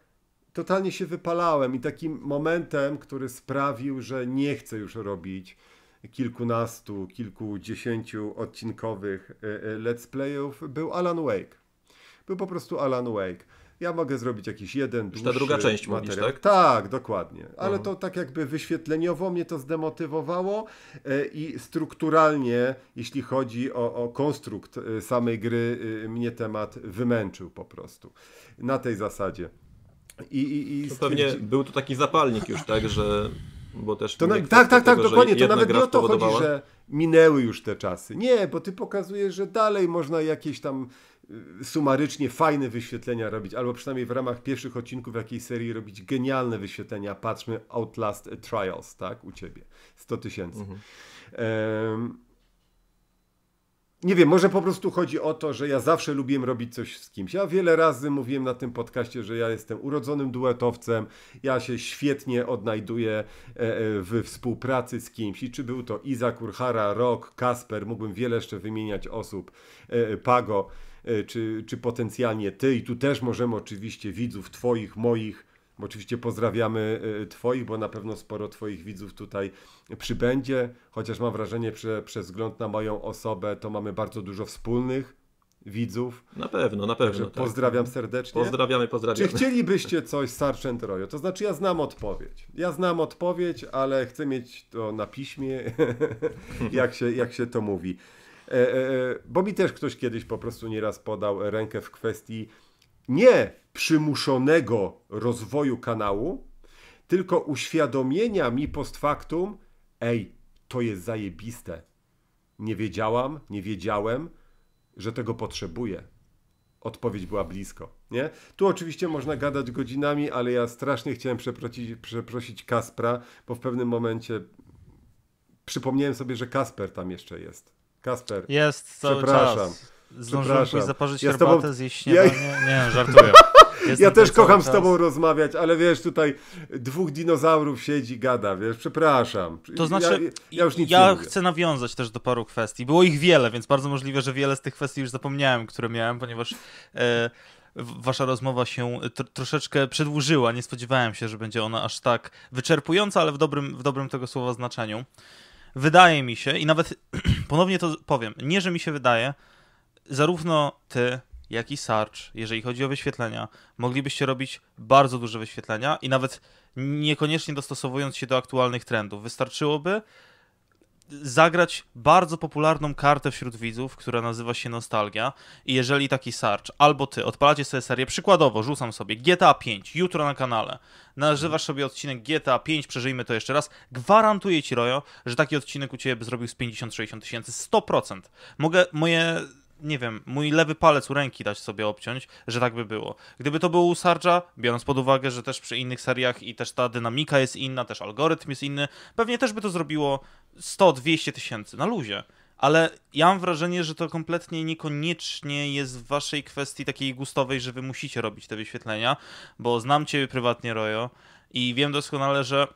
S3: totalnie się wypalałem i takim momentem, który sprawił, że nie chcę już robić kilkunastu, kilkudziesięciu odcinkowych y, y, let's playów był Alan Wake. Był po prostu Alan Wake. Ja mogę zrobić jakiś jeden drugi, dłuższy ta druga część materiał. Mówisz, tak? tak, dokładnie. Ale mhm. to tak jakby wyświetleniowo mnie to zdemotywowało y, i strukturalnie, jeśli chodzi o, o konstrukt samej gry, mnie temat wymęczył po prostu. Na tej zasadzie. I, i, i stwierdzi... pewnie był to taki zapalnik już, tak, że bo też to na, tak, tak, tak, tego, dokładnie. To nawet nie o to chodzi, że minęły już te czasy. Nie, bo ty pokazujesz, że dalej można jakieś tam y, sumarycznie fajne wyświetlenia robić, albo przynajmniej w ramach pierwszych odcinków jakiejś serii robić genialne wyświetlenia. Patrzmy Outlast Trials, tak, u ciebie. 100 tysięcy. Mhm. Um, nie wiem, może po prostu chodzi o to, że ja zawsze lubiłem robić coś z kimś. Ja wiele razy mówiłem na tym podcaście, że ja jestem urodzonym duetowcem, ja się świetnie odnajduję e, e, w współpracy z kimś. I czy był to Izak Kurhara, Rock, Kasper, mógłbym wiele jeszcze wymieniać osób, e, Pago, czy, czy potencjalnie ty. I tu też możemy oczywiście widzów twoich, moich oczywiście pozdrawiamy y, Twoich, bo na pewno sporo Twoich widzów tutaj przybędzie, chociaż mam wrażenie, że przez wzgląd na moją osobę to mamy bardzo dużo wspólnych widzów. Na pewno, na pewno. Tak. Pozdrawiam serdecznie. Pozdrawiamy, pozdrawiamy. Czy chcielibyście coś z Sargent To znaczy ja znam odpowiedź. Ja znam odpowiedź, ale chcę mieć to na piśmie, jak, się, jak się to mówi. E, e, e, bo mi też ktoś kiedyś po prostu nieraz podał rękę w kwestii nie przymuszonego rozwoju kanału, tylko uświadomienia mi post factum, ej, to jest zajebiste. Nie wiedziałam, nie wiedziałem, że tego potrzebuję. Odpowiedź była blisko, nie? Tu oczywiście można gadać godzinami, ale ja strasznie chciałem przeprosić, przeprosić Kaspra, bo w pewnym momencie przypomniałem sobie, że Kasper tam jeszcze jest. Kasper. Jest cały Przepraszam. czas. Zdążyłem zaparzyć ja herbatę, tobą... zjeść śniadanie? Ja... Nie, nie, żartuję ja też kocham z tobą rozmawiać, ale wiesz, tutaj dwóch dinozaurów siedzi, gada, wiesz, przepraszam. To znaczy, ja, ja już nic ja nie Ja chcę
S2: nawiązać też do paru kwestii. Było ich wiele, więc bardzo możliwe, że wiele z tych kwestii już zapomniałem, które miałem, ponieważ... E, wasza rozmowa się tr troszeczkę przedłużyła. Nie spodziewałem się, że będzie ona aż tak wyczerpująca, ale w dobrym, w dobrym tego słowa znaczeniu. Wydaje mi się, i nawet ponownie to powiem, nie, że mi się wydaje, zarówno ty, jak i Sarge, jeżeli chodzi o wyświetlenia, moglibyście robić bardzo duże wyświetlenia i nawet niekoniecznie dostosowując się do aktualnych trendów. Wystarczyłoby zagrać bardzo popularną kartę wśród widzów, która nazywa się Nostalgia i jeżeli taki Sarge albo ty odpalacie sobie serię, przykładowo rzucam sobie GTA 5 jutro na kanale, nazywasz sobie odcinek GTA 5, przeżyjmy to jeszcze raz, gwarantuję ci Rojo, że taki odcinek u ciebie by zrobił z 50-60 tysięcy, 100%. Mogę, moje nie wiem, mój lewy palec u ręki dać sobie obciąć, że tak by było. Gdyby to było u Sarge'a, biorąc pod uwagę, że też przy innych seriach i też ta dynamika jest inna, też algorytm jest inny, pewnie też by to zrobiło 100-200 tysięcy na luzie. Ale ja mam wrażenie, że to kompletnie niekoniecznie jest w waszej kwestii takiej gustowej, że wy musicie robić te wyświetlenia, bo znam ciebie prywatnie, Rojo, i wiem doskonale, że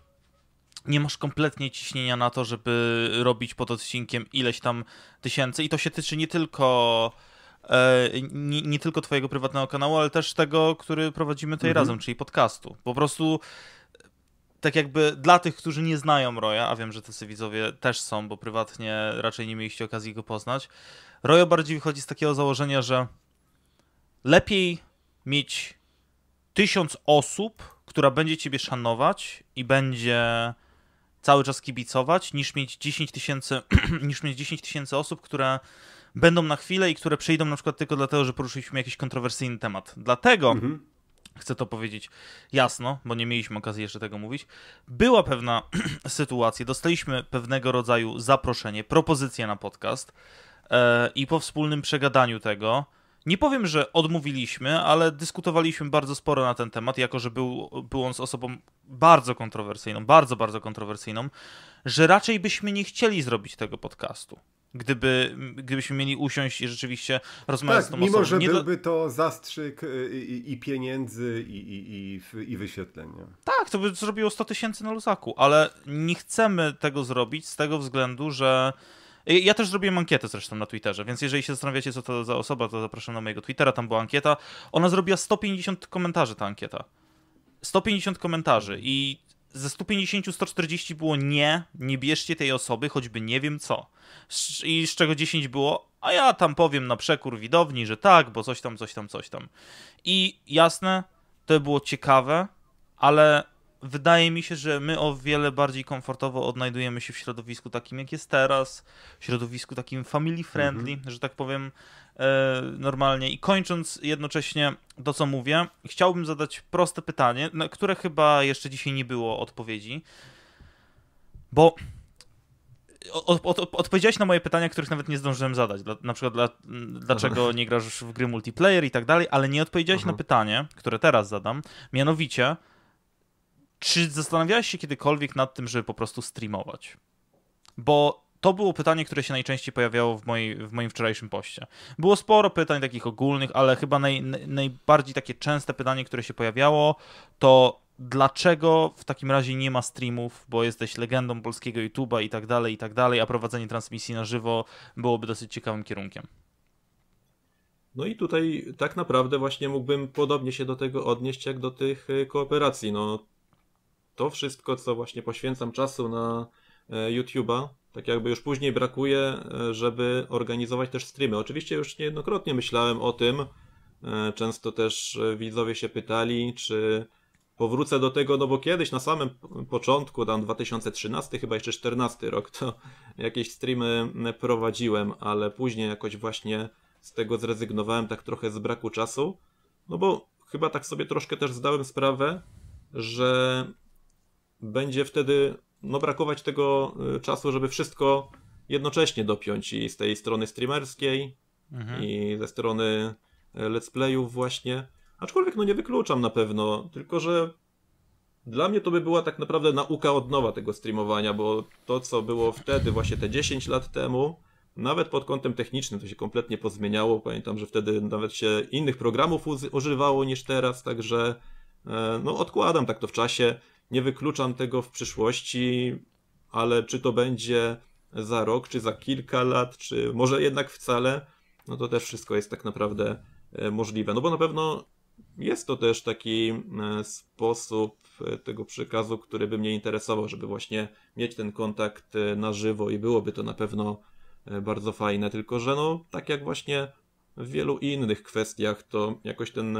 S2: nie masz kompletnie ciśnienia na to, żeby robić pod odcinkiem ileś tam tysięcy i to się tyczy nie tylko e, nie, nie, tylko twojego prywatnego kanału, ale też tego, który prowadzimy tutaj mhm. razem, czyli podcastu. Po prostu e, tak jakby dla tych, którzy nie znają Roya, a wiem, że tacy widzowie też są, bo prywatnie raczej nie mieliście okazji go poznać, Royo bardziej wychodzi z takiego założenia, że lepiej mieć tysiąc osób, która będzie ciebie szanować i będzie cały czas kibicować, niż mieć 10 tysięcy, niż mieć 10 tysięcy osób, które będą na chwilę i które przyjdą na przykład tylko dlatego, że poruszyliśmy jakiś kontrowersyjny temat. Dlatego mhm chcę to powiedzieć jasno, bo nie mieliśmy okazji jeszcze tego mówić, była pewna sytuacja. Dostaliśmy pewnego rodzaju zaproszenie, propozycję na podcast e, i po wspólnym przegadaniu tego nie powiem, że odmówiliśmy, ale dyskutowaliśmy bardzo sporo na ten temat, jako że był, był on z osobą bardzo kontrowersyjną, bardzo, bardzo kontrowersyjną, że raczej byśmy nie chcieli zrobić tego podcastu. Gdyby, gdybyśmy mieli usiąść i rzeczywiście rozmawiać tak, z tą mimo, osobą. że byłby
S3: to zastrzyk y, y, i, i pieniędzy i, i, i, i wyświetlenia. Tak,
S2: to by zrobiło 100 tysięcy na luzaku, ale nie chcemy tego zrobić z tego względu, że ja też zrobiłem ankietę zresztą na Twitterze, więc jeżeli się zastanawiacie, co to za osoba, to zapraszam na mojego Twittera, tam była ankieta. Ona zrobiła 150 komentarzy, ta ankieta. 150 komentarzy i ze 150 140 było nie, nie bierzcie tej osoby, choćby nie wiem co. I z czego 10 było, a ja tam powiem na przekór widowni, że tak, bo coś tam, coś tam, coś tam. I jasne, to było ciekawe, ale wydaje mi się, że my o wiele bardziej komfortowo odnajdujemy się w środowisku takim, jak jest teraz, w środowisku takim family friendly, mhm. że tak powiem e, normalnie. I kończąc jednocześnie to, co mówię, chciałbym zadać proste pytanie, na które chyba jeszcze dzisiaj nie było odpowiedzi, bo od, od, od, odpowiedziałeś na moje pytania, których nawet nie zdążyłem zadać. Dla, na przykład dla, dlaczego nie grasz w gry multiplayer i tak dalej, ale nie odpowiedziałeś na pytanie, które teraz zadam. Mianowicie, czy zastanawiałeś się kiedykolwiek nad tym, żeby po prostu streamować? Bo to było pytanie, które się najczęściej pojawiało w, mojej, w moim wczorajszym poście. Było sporo pytań takich ogólnych, ale chyba naj, najbardziej takie częste pytanie, które się pojawiało, to dlaczego w takim razie nie ma streamów, bo jesteś legendą polskiego YouTube'a i tak dalej, i tak dalej, a prowadzenie transmisji na żywo byłoby dosyć ciekawym kierunkiem.
S1: No i tutaj tak naprawdę właśnie mógłbym podobnie się do tego odnieść, jak do tych y, kooperacji. No, to wszystko, co właśnie poświęcam czasu na e, YouTube'a, tak jakby już później brakuje, e, żeby organizować też streamy. Oczywiście już niejednokrotnie myślałem o tym, e, często też widzowie się pytali, czy powrócę do tego, no bo kiedyś na samym początku, tam 2013, chyba jeszcze 14 rok, to jakieś streamy prowadziłem, ale później jakoś właśnie z tego zrezygnowałem tak trochę z braku czasu, no bo chyba tak sobie troszkę też zdałem sprawę, że będzie wtedy no, brakować tego y, czasu, żeby wszystko jednocześnie dopiąć i z tej strony streamerskiej mhm. i ze strony y, let's playów właśnie. Aczkolwiek no nie wykluczam na pewno, tylko że dla mnie to by była tak naprawdę nauka od nowa tego streamowania, bo to co było wtedy, właśnie te 10 lat temu, nawet pod kątem technicznym to się kompletnie pozmieniało. Pamiętam, że wtedy nawet się innych programów używało niż teraz, także e, no odkładam tak to w czasie. Nie wykluczam tego w przyszłości, ale czy to będzie za rok, czy za kilka lat, czy może jednak wcale, no to też wszystko jest tak naprawdę e, możliwe. No bo na pewno jest to też taki e, sposób e, tego przekazu, który by mnie interesował, żeby właśnie mieć ten kontakt na żywo i byłoby to na pewno bardzo fajne. Tylko, że no, tak jak właśnie w wielu innych kwestiach, to jakoś ten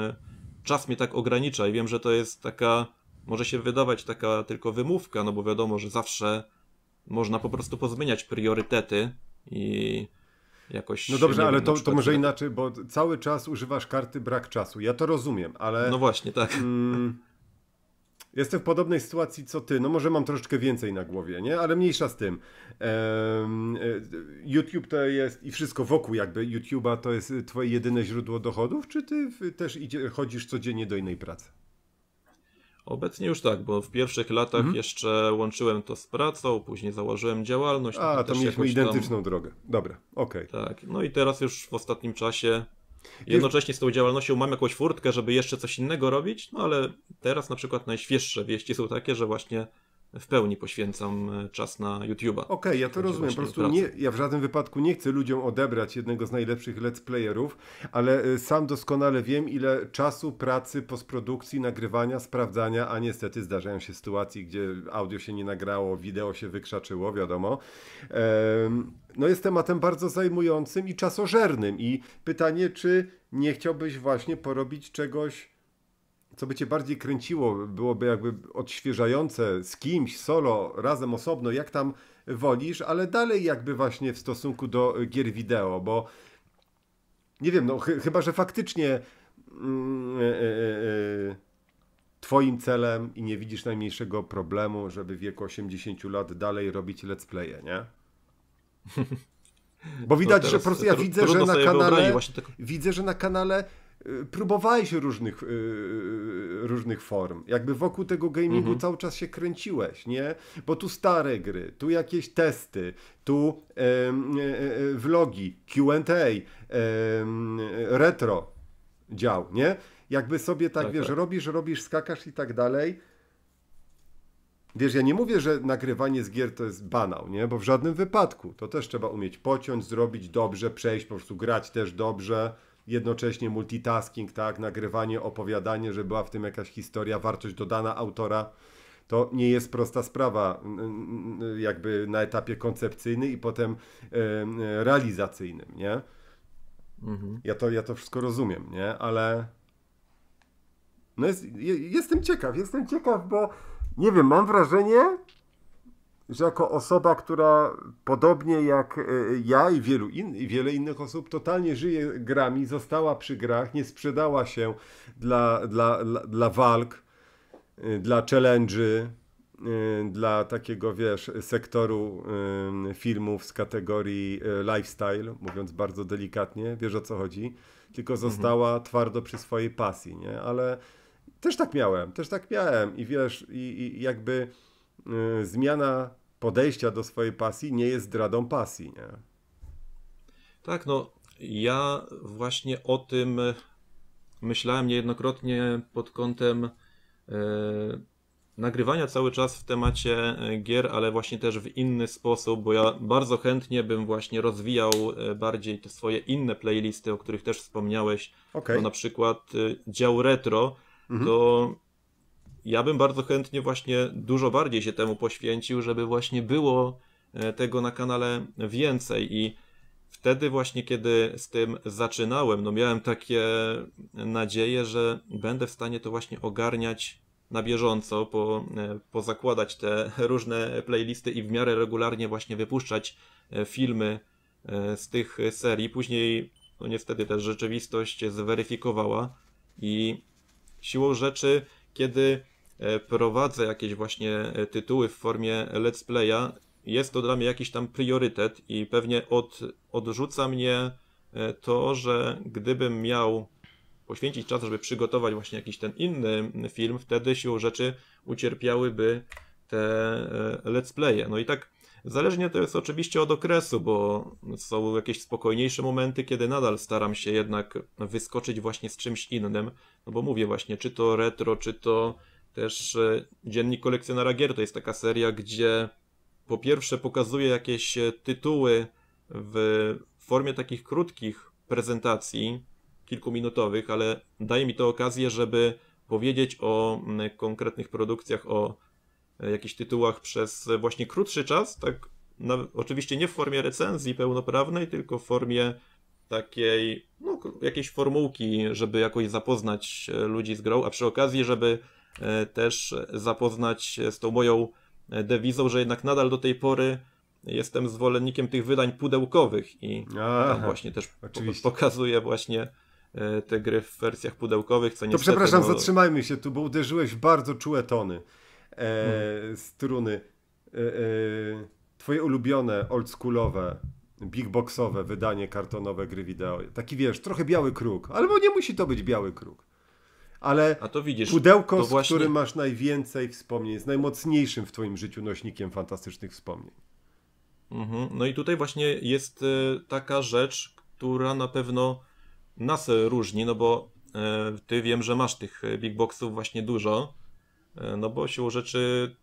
S1: czas mnie tak ogranicza i wiem, że to jest taka może się wydawać taka tylko wymówka, no bo wiadomo, że zawsze można po prostu pozmieniać priorytety i jakoś. No dobrze, ale wiem, to, przykład, to może
S3: inaczej, bo cały czas używasz karty brak czasu. Ja to rozumiem, ale. No właśnie, tak. Mm, jestem w podobnej sytuacji co ty. No może mam troszeczkę więcej na głowie, nie? Ale mniejsza z tym. Um, YouTube to jest i wszystko wokół jakby YouTube'a to jest twoje jedyne źródło dochodów, czy ty też idzie, chodzisz codziennie do innej pracy?
S1: Obecnie już tak, bo w pierwszych latach mhm. jeszcze łączyłem to z pracą, później założyłem działalność. A, to mieliśmy identyczną tam...
S3: drogę. Dobra, okej. Okay. Tak, no i
S1: teraz już w ostatnim czasie jednocześnie z tą działalnością mam jakąś furtkę, żeby jeszcze coś innego robić, no ale teraz na przykład najświeższe wieści są takie, że właśnie w pełni poświęcam e, czas na YouTube'a. Okej, okay, ja to rozumiem. Po prostu nie,
S3: ja w żadnym wypadku nie chcę ludziom odebrać jednego z najlepszych let's playerów, ale e, sam doskonale wiem, ile czasu, pracy, postprodukcji, nagrywania, sprawdzania, a niestety zdarzają się sytuacje, gdzie audio się nie nagrało, wideo się wykrzaczyło, wiadomo. No jest tematem bardzo zajmującym i czasożernym i pytanie, czy nie chciałbyś właśnie porobić czegoś co by cię bardziej kręciło, byłoby jakby odświeżające z kimś, solo, razem, osobno, jak tam wolisz, ale dalej jakby właśnie w stosunku do gier wideo, bo nie wiem, no ch chyba, że faktycznie mm, e, e, e, twoim celem i nie widzisz najmniejszego problemu, żeby w wieku 80 lat dalej robić let's playe, nie? Bo widać, no że po prostu ja widzę, że na kanale widzę, że na kanale Y, próbowałeś różnych, y, y, różnych form. Jakby wokół tego gamingu mhm. cały czas się kręciłeś, nie? Bo tu stare gry, tu jakieś testy, tu e, e, e, vlogi, QA, retro dział, nie? Jakby sobie tak, tak wiesz, tak. robisz, robisz, skakasz i tak dalej. Wiesz, ja nie mówię, że nagrywanie z gier to jest banał, nie? Bo w żadnym wypadku. To też trzeba umieć pociąć, zrobić dobrze, przejść, po prostu grać też dobrze jednocześnie multitasking, tak, nagrywanie, opowiadanie, że była w tym jakaś historia, wartość dodana autora, to nie jest prosta sprawa, jakby na etapie koncepcyjnym i potem realizacyjnym, nie? Mhm. Ja, to, ja to wszystko rozumiem, nie? Ale no jest, jestem ciekaw, jestem ciekaw, bo nie wiem, mam wrażenie, że jako osoba, która podobnie jak e, ja i, wielu in, i wiele innych osób totalnie żyje grami, została przy grach, nie sprzedała się dla, dla, dla, walk, e, dla challenge'y, e, dla takiego, wiesz, sektoru filmów z kategorii lifestyle, mówiąc bardzo delikatnie, wiesz o co chodzi, tylko mhm. została mhm. twardo przy swojej pasji, nie? Ale też tak miałem, też tak miałem i wiesz, i, i jakby Y, zmiana podejścia do swojej pasji nie jest zdradą pasji. Nie?
S1: Tak, no ja właśnie o tym y, myślałem niejednokrotnie pod kątem y, nagrywania cały czas w temacie gier, ale właśnie też w inny sposób, bo ja bardzo chętnie bym właśnie rozwijał bardziej te swoje inne playlisty, o których też wspomniałeś. Okay. na przykład dział retro, mhm. to ja bym bardzo chętnie właśnie dużo bardziej się temu poświęcił, żeby właśnie było e, tego na kanale więcej i wtedy właśnie, kiedy z tym zaczynałem, no miałem takie nadzieje, że będę w stanie to właśnie ogarniać na bieżąco, po, e, pozakładać te różne playlisty i w miarę regularnie właśnie wypuszczać e, filmy z tych serii. Później, no niestety też rzeczywistość zweryfikowała i siłą rzeczy, kiedy E, prowadzę jakieś właśnie e, tytuły w formie let's playa, jest to dla mnie jakiś tam priorytet i pewnie od, odrzuca mnie e, to, że gdybym miał poświęcić czas, żeby przygotować właśnie jakiś ten inny mm, film, wtedy siłą rzeczy ucierpiałyby te let's playe. No i tak zależnie to jest oczywiście od okresu, bo są jakieś spokojniejsze momenty, kiedy nadal staram się jednak wyskoczyć właśnie z czymś innym, no bo mówię właśnie, czy to retro, czy to też e, Dziennik Kolekcjonera Gier to jest taka seria, gdzie po pierwsze pokazuje jakieś e, tytuły w formie takich krótkich prezentacji, kilkuminutowych, ale daje mi to okazję, żeby powiedzieć o konkretnych produkcjach, o e, jakichś tytułach przez właśnie krótszy czas, tak na, oczywiście nie w formie recenzji pełnoprawnej, tylko w formie takiej, no, jakiejś formułki, żeby jakoś zapoznać ludzi z grą, a przy okazji, żeby E, też zapoznać z tą moją e, dewizą, że jednak nadal do tej pory jestem zwolennikiem tych wydań pudełkowych
S3: i Aha, właśnie też oczywiście.
S1: pokazuję właśnie e, te gry w wersjach pudełkowych, co nie To przepraszam, no,
S3: zatrzymajmy się tu, bo uderzyłeś w bardzo czułe tony e, hmm. struny. E, e, twoje ulubione, oldschoolowe, bigboxowe wydanie kartonowe gry wideo. Taki wiesz, trochę biały kruk, albo nie musi to być biały kruk ale widzisz, pudełko, z właśnie... którym masz najwięcej wspomnień, jest najmocniejszym w twoim życiu nośnikiem fantastycznych wspomnień. Mhm.
S1: No i tutaj właśnie jest e, taka rzecz, która na pewno nas różni, no bo e, ty wiem, że masz tych e, big boxów właśnie dużo, no bo siłą rzeczy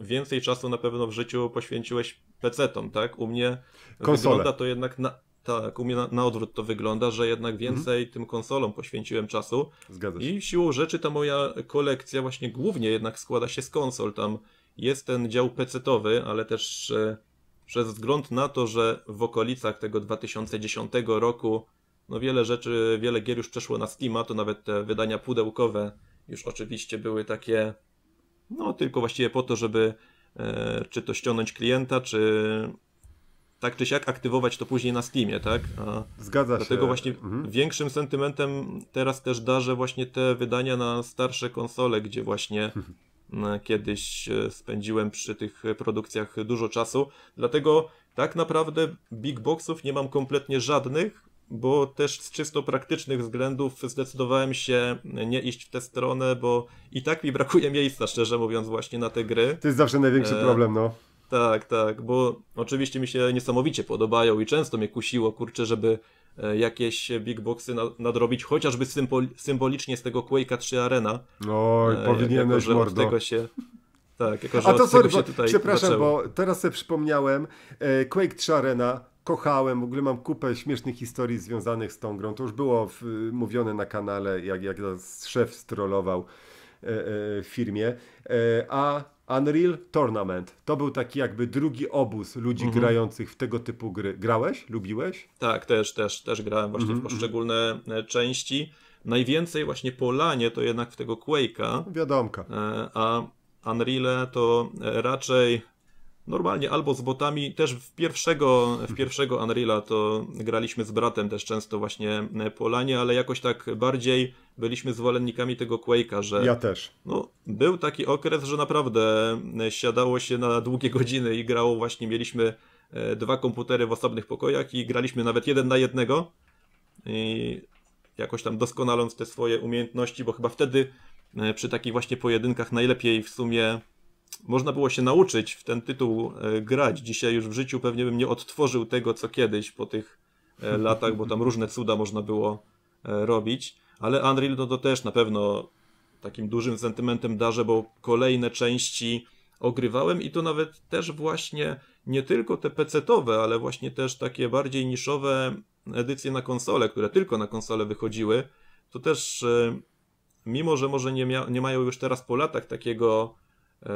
S1: więcej czasu na pewno w życiu poświęciłeś PC-om, tak? U mnie Konsole. wygląda to jednak na tak, u mnie na, na, odwrót to wygląda, że jednak mhm. więcej mhm. tym konsolom poświęciłem czasu. Zgadza się. I siłą rzeczy ta moja kolekcja właśnie głównie jednak składa się z konsol. Tam jest ten dział pecetowy, ale też e, przez wzgląd na to, że w okolicach tego 2010 roku no wiele rzeczy, wiele gier już przeszło na Steama, to nawet te wydania pudełkowe już oczywiście były takie no tylko właściwie po to, żeby e, czy to ściągnąć klienta, czy tak czy siak aktywować to później na Steamie, tak? A Zgadza dlatego się. Dlatego właśnie mhm. większym sentymentem teraz też darzę właśnie te wydania na starsze konsole, gdzie właśnie mhm. kiedyś e, spędziłem przy tych produkcjach dużo czasu. Dlatego tak naprawdę big boxów nie mam kompletnie żadnych, bo też z czysto praktycznych względów zdecydowałem się nie iść w tę stronę, bo i tak mi brakuje miejsca, szczerze mówiąc, właśnie na te gry.
S3: To jest zawsze największy e... problem, no.
S1: Tak, tak, bo oczywiście mi się niesamowicie podobają i często mnie kusiło, kurczę, żeby e, jakieś big boxy nadrobić, chociażby symbolicznie z tego Quake'a 3 Arena. No e, powinieneś, jako, mordo. Tego się, tak, jako, że A to sorry, bo, przepraszam, zaczęło.
S3: bo teraz sobie przypomniałem, e, Quake 3 Arena kochałem, w ogóle mam kupę śmiesznych historii związanych z tą grą, to już było w, mówione na kanale, jak, jak szef strollował e, w firmie, a Unreal Tournament. To był taki jakby drugi obóz ludzi mhm. grających w tego typu gry. Grałeś? Lubiłeś?
S1: Tak, też, też, też grałem właśnie mhm, w mhm. poszczególne e, części. Najwięcej właśnie polanie to jednak w tego Quake'a. Wiadomka. E, a Unreal to e, raczej normalnie albo z botami. Też w pierwszego, w pierwszego Unreal'a to graliśmy z bratem też często właśnie Polanie, ale jakoś tak bardziej byliśmy zwolennikami tego Quake'a, że... Ja też. No, był taki okres, że naprawdę siadało się na długie godziny i grało właśnie, mieliśmy e, dwa komputery w osobnych pokojach i graliśmy nawet jeden na jednego. I jakoś tam doskonaląc te swoje umiejętności, bo chyba wtedy e, przy takich właśnie pojedynkach najlepiej w sumie można było się nauczyć w ten tytuł e, grać. Dzisiaj już w życiu pewnie bym nie odtworzył tego, co kiedyś po tych e, latach, bo tam różne cuda można było e, robić. Ale Unreal no to też na pewno takim dużym sentymentem darze, bo kolejne części ogrywałem i to nawet też właśnie nie tylko te PC-towe, ale właśnie też takie bardziej niszowe edycje na konsole, które tylko na konsole wychodziły, to też mimo, że może nie, nie mają już teraz po latach takiego E,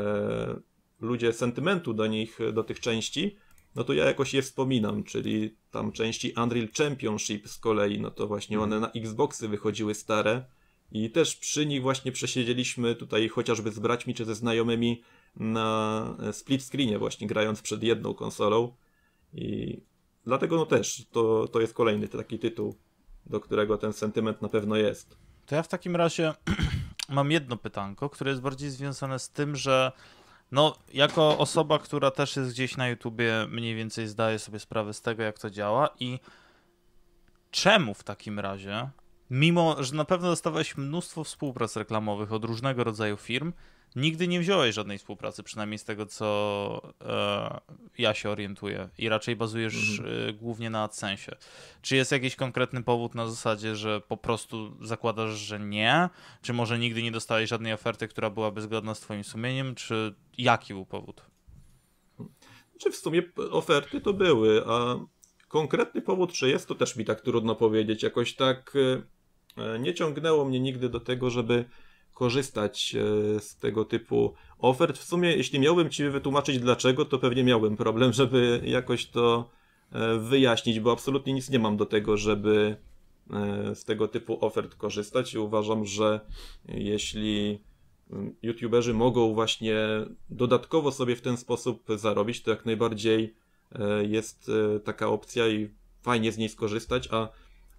S1: ludzie sentymentu do nich, do tych części, no to ja jakoś je wspominam, czyli tam części Unreal Championship z kolei, no to właśnie mhm. one na Xboxy wychodziły stare i też przy nich właśnie przesiedzieliśmy tutaj chociażby z braćmi czy ze znajomymi na split screenie właśnie grając przed jedną konsolą i dlatego no też to, to jest kolejny taki tytuł, do którego ten sentyment na pewno jest.
S2: To ja w takim razie mam jedno pytanko, które jest bardziej związane z tym, że no, jako osoba, która też jest gdzieś na YouTubie, mniej więcej zdaje sobie sprawę z tego, jak to działa i czemu w takim razie, mimo że na pewno dostawałeś mnóstwo współprac reklamowych od różnego rodzaju firm, nigdy nie wziąłeś żadnej współpracy, przynajmniej z tego, co e, ja się orientuję i raczej bazujesz mhm. e, głównie na AdSense. Czy jest jakiś konkretny powód na zasadzie, że po prostu zakładasz, że nie? Czy może nigdy nie dostałeś żadnej oferty, która byłaby zgodna z twoim sumieniem? Czy jaki był powód?
S1: Czy znaczy, w sumie oferty to były, a konkretny powód, czy jest, to też mi tak trudno powiedzieć. Jakoś tak e, nie ciągnęło mnie nigdy do tego, żeby korzystać e, z tego typu ofert. W sumie, jeśli miałbym Ci wytłumaczyć dlaczego, to pewnie miałbym problem, żeby jakoś to e, wyjaśnić, bo absolutnie nic nie mam do tego, żeby e, z tego typu ofert korzystać i uważam, że jeśli YouTuberzy mogą właśnie dodatkowo sobie w ten sposób zarobić, to jak najbardziej jest taka opcja i fajnie z niej skorzystać, a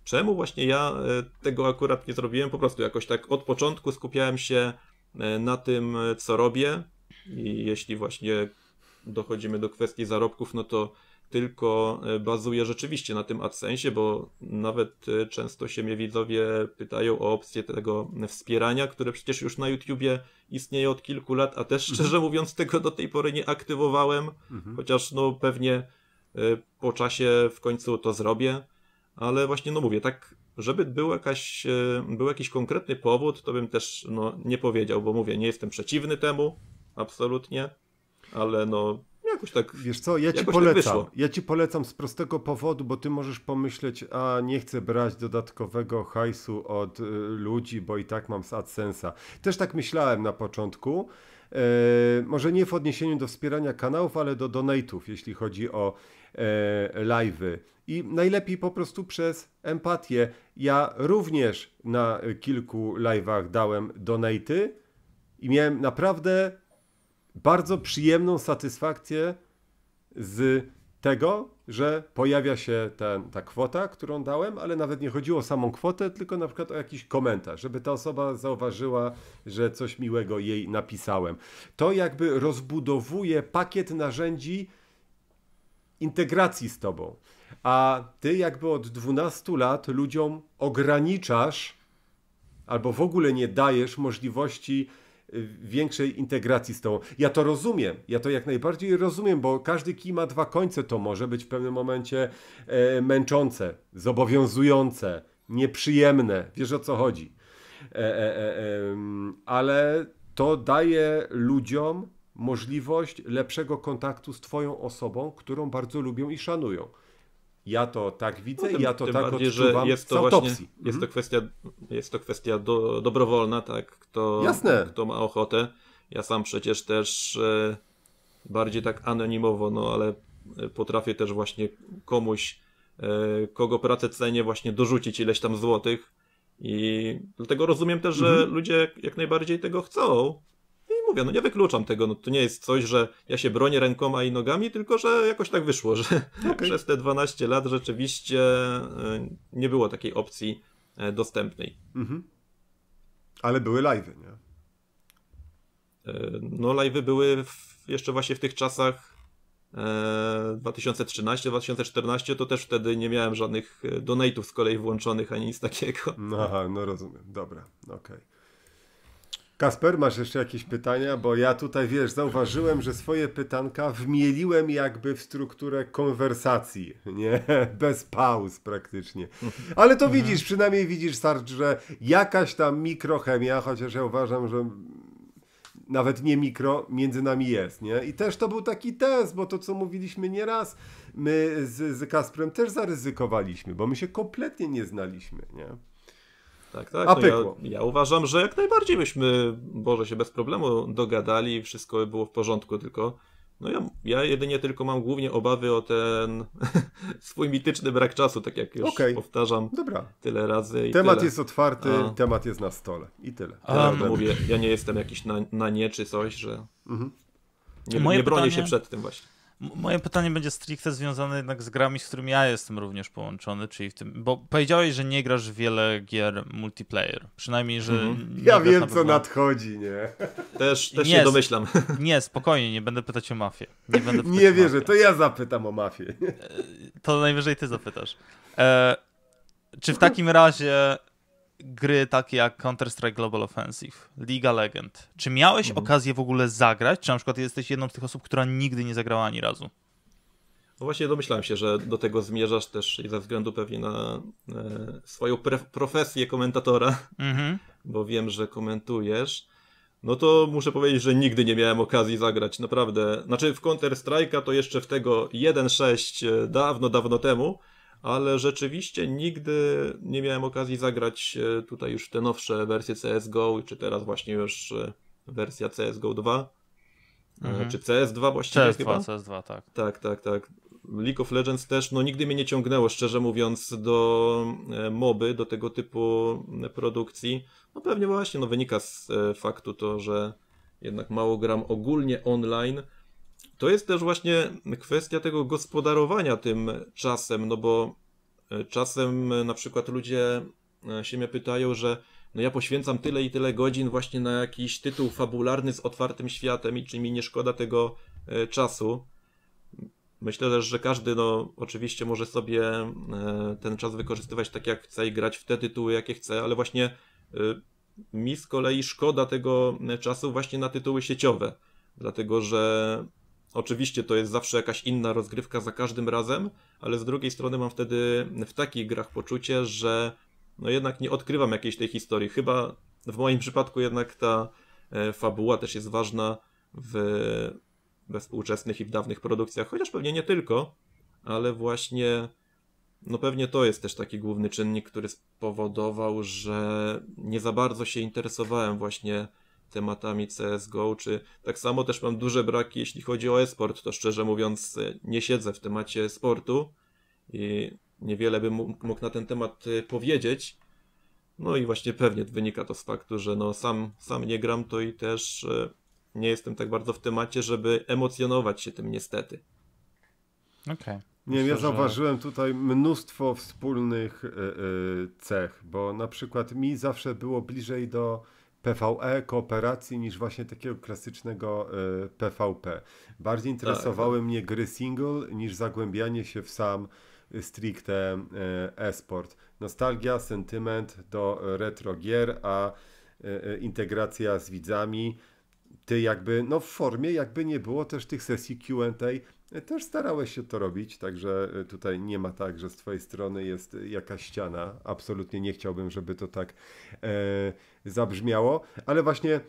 S1: Czemu właśnie ja e, tego akurat nie zrobiłem? Po prostu jakoś tak od początku skupiałem się e, na tym, e, co robię. I jeśli właśnie dochodzimy do kwestii zarobków, no to tylko bazuję rzeczywiście na tym AdSense, bo nawet często się mnie widzowie pytają o opcję tego wspierania, które przecież już na YouTubie istnieje od kilku lat, a też mhm. szczerze mówiąc tego do tej pory nie aktywowałem, mhm. chociaż no pewnie po czasie w końcu to zrobię ale właśnie, no mówię, tak, żeby był, jakaś, e, był jakiś konkretny powód, to bym też no, nie powiedział, bo mówię, nie jestem przeciwny temu, absolutnie, ale no jakoś tak. Wiesz co, ja ci tak polecam.
S3: Tak ja ci polecam z prostego powodu, bo ty możesz pomyśleć, a nie chcę brać dodatkowego hajsu od y, ludzi, bo i tak mam z AdSense'a. Też tak myślałem na początku. E, może nie w odniesieniu do wspierania kanałów, ale do donate'ów, jeśli chodzi o E, live'y. I najlepiej po prostu przez empatię. Ja również na kilku live'ach dałem donaty i miałem naprawdę bardzo przyjemną satysfakcję z tego, że pojawia się ten, ta kwota, którą dałem, ale nawet nie chodziło o samą kwotę, tylko na przykład o jakiś komentarz, żeby ta osoba zauważyła, że coś miłego jej napisałem. To jakby rozbudowuje pakiet narzędzi, integracji z tobą. A ty jakby od 12 lat ludziom ograniczasz albo w ogóle nie dajesz możliwości y, większej integracji z tobą. Ja to rozumiem, ja to jak najbardziej rozumiem, bo każdy kij ma dwa końce, to może być w pewnym momencie e, męczące, zobowiązujące, nieprzyjemne, wiesz o co chodzi. E, e, e ale to daje ludziom możliwość lepszego kontaktu z Twoją osobą, którą bardzo lubią i szanują. Ja to tak widzę, no, tym, ja to tym tak bardziej, odczuwam że jest to autopsji. Właśnie, mhm. jest, to
S1: kwestia, jest to kwestia do, dobrowolna, tak? Kto, Jasne. kto ma ochotę. Ja sam przecież też e, bardziej tak anonimowo, no ale e, potrafię też właśnie komuś, e, kogo pracę cenię, właśnie dorzucić ileś tam złotych. I dlatego rozumiem też, że mhm. ludzie jak najbardziej tego chcą, mówię, no nie wykluczam tego, no to nie jest coś, że ja się bronię rękoma i nogami, tylko że jakoś tak wyszło, że okay. przez te 12 lat rzeczywiście e, nie było takiej opcji e, dostępnej.
S3: Mhm. Ale były live'y, nie? E,
S1: no live'y były w, jeszcze właśnie w tych czasach 2013-2014 to też wtedy nie miałem żadnych donate'ów z kolei włączonych ani nic takiego.
S3: No, aha, no rozumiem, dobra, okej. Okay. Kasper, masz jeszcze jakieś pytania? Bo ja tutaj, wiesz, zauważyłem, że swoje pytanka wmieliłem jakby w strukturę konwersacji, nie? Bez pauz praktycznie. Ale to mhm. widzisz, przynajmniej widzisz, Sarcz, że jakaś tam mikrochemia, chociaż ja uważam, że nawet nie mikro, między nami jest, nie? I też to był taki test, bo to, co mówiliśmy nieraz, my z, z Kasprem też zaryzykowaliśmy, bo my się kompletnie nie znaliśmy, nie? Tak, tak. A no pykło. Ja, ja,
S1: uważam, że jak najbardziej byśmy, Boże, się bez problemu dogadali, wszystko by było w porządku, tylko no ja, ja jedynie tylko mam głównie obawy o ten swój mityczny brak czasu, tak jak już okay. powtarzam Dobra. tyle razy. temat tyle. jest otwarty, A...
S3: temat jest na stole i tyle. Um. mówię, ja
S1: nie jestem jakiś na, na nie czy coś, że
S3: mhm.
S2: nie, nie bronię pytanie... się przed tym właśnie. Moje pytanie będzie stricte związane jednak z grami, z którymi ja jestem również połączony, czyli w tym, bo powiedziałeś, że nie grasz w wiele gier multiplayer, przynajmniej, że... Mhm.
S3: Ja wiem, na co nadchodzi, nie? Też, też nie, się domyślam.
S2: Nie, spokojnie, nie będę pytać o mafię. Nie, będę nie wierzę,
S3: to ja zapytam o mafię. E,
S2: to najwyżej ty zapytasz. E, czy w takim razie gry takie jak Counter-Strike Global Offensive, Liga Legend, czy miałeś mhm. okazję w ogóle zagrać? Czy na przykład jesteś jedną z tych osób, która nigdy nie zagrała ani razu? No właśnie domyślałem się, że do tego zmierzasz
S1: też ze względu pewnie na e, swoją profesję komentatora, mhm. bo wiem, że komentujesz. No to muszę powiedzieć, że nigdy nie miałem okazji zagrać, naprawdę. Znaczy w Counter-Strike'a to jeszcze w tego 1.6 e, dawno, dawno temu, ale rzeczywiście nigdy nie miałem okazji zagrać e, tutaj już te nowsze wersje CSGO, czy teraz właśnie już e, wersja CSGO 2, e, mhm. czy CS2 właściwie CS2, chyba? CS2, tak. Tak, tak, tak. League of Legends też, no nigdy mnie nie ciągnęło, szczerze mówiąc, do moby, do tego typu produkcji. No pewnie właśnie, no wynika z faktu to, że jednak mało gram ogólnie online, to jest też właśnie kwestia tego gospodarowania tym czasem, no bo e, czasem e, na przykład ludzie e, się mnie pytają, że no ja poświęcam tyle i tyle godzin właśnie na jakiś tytuł fabularny z otwartym światem i czy mi nie szkoda tego czasu. Myślę też, że każdy no, oczywiście może sobie ten czas wykorzystywać tak jak chce i grać w te tytuły jakie chce, ale właśnie mi z kolei szkoda tego czasu właśnie na tytuły sieciowe, dlatego że Oczywiście to jest zawsze jakaś inna rozgrywka za każdym razem, ale z drugiej strony mam wtedy w takich grach poczucie, że no jednak nie odkrywam jakiejś tej historii. Chyba w moim przypadku jednak ta e, fabuła też jest ważna w we współczesnych i w dawnych produkcjach, chociaż pewnie nie tylko, ale właśnie no pewnie to jest też taki główny czynnik, który spowodował, że nie za bardzo się interesowałem właśnie tematami CSGO, czy tak samo też mam duże braki, jeśli chodzi o sport, to szczerze mówiąc e, nie siedzę w temacie sportu i niewiele bym mógł na ten temat e, powiedzieć. No i właśnie pewnie wynika to z faktu, że no sam, sam nie gram, to i też e, nie jestem tak bardzo w temacie, żeby emocjonować się tym niestety.
S2: Okej.
S3: Okay. Nie ja zauważyłem tutaj mnóstwo wspólnych cech, bo na przykład mi zawsze było bliżej do PvE, kooperacji niż właśnie takiego klasycznego y, PvP. Bardziej interesowały tak, mnie gry single niż zagłębianie się w sam y, stricte y, e-sport. Nostalgia, sentyment do retro gier, a y, integracja z widzami. Ty jakby, no w formie jakby nie było też tych sesji Q&A, też starałeś się to robić, także tutaj nie ma tak, że z twojej strony jest jakaś ściana. Absolutnie nie chciałbym, żeby to tak e, zabrzmiało, ale właśnie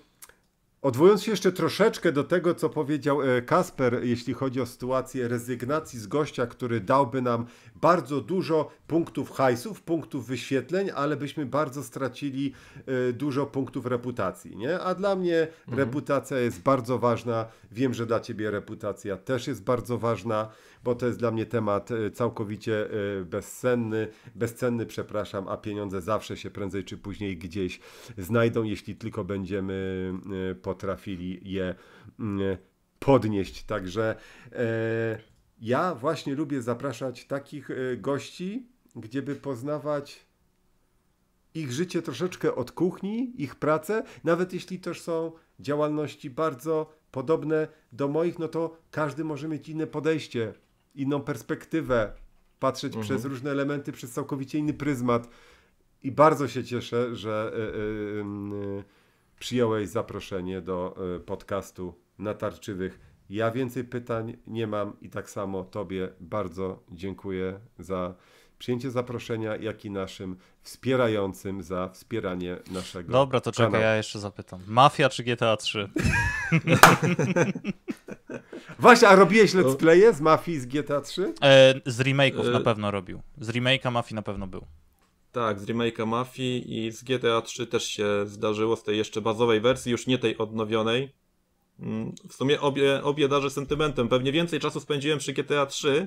S3: odwołując się jeszcze troszeczkę do tego, co powiedział e, Kasper, jeśli chodzi o sytuację rezygnacji z gościa, który dałby nam bardzo dużo punktów hajsów, punktów wyświetleń, ale byśmy bardzo stracili e, dużo punktów reputacji, nie? A dla mnie mhm. reputacja jest bardzo ważna, wiem, że dla Ciebie reputacja też jest bardzo ważna, bo to jest dla mnie temat y, całkowicie y, bezcenny, bezcenny, przepraszam, a pieniądze zawsze się prędzej czy później gdzieś znajdą, jeśli tylko będziemy y, potrafili je podnieść. Także e, ja właśnie lubię zapraszać takich gości, gdzieby poznawać ich życie troszeczkę od kuchni, ich pracę, nawet jeśli też są działalności bardzo podobne do moich, no to każdy może mieć inne podejście inną perspektywę, patrzeć mhm. przez różne elementy, przez całkowicie inny pryzmat. I bardzo się cieszę, że y, y, przyjąłeś zaproszenie do podcastu Natarczywych. Ja więcej pytań nie mam i tak samo Tobie bardzo dziękuję za przyjęcie zaproszenia, jak i naszym wspierającym za wspieranie naszego. Dobra, to czekaj, kanału. ja
S2: jeszcze zapytam. Mafia czy GTA 3?
S3: Właśnie, a robiłeś let's playe z Mafii z GTA 3? E, z remake'ów e... na pewno
S2: robił. Z remake'a Mafii na pewno był.
S1: Tak, z remake'a Mafii i z GTA 3 też się zdarzyło, z tej jeszcze bazowej wersji, już nie tej odnowionej. Mm, w sumie obie, obie darzę sentymentem. Pewnie więcej czasu spędziłem przy GTA 3,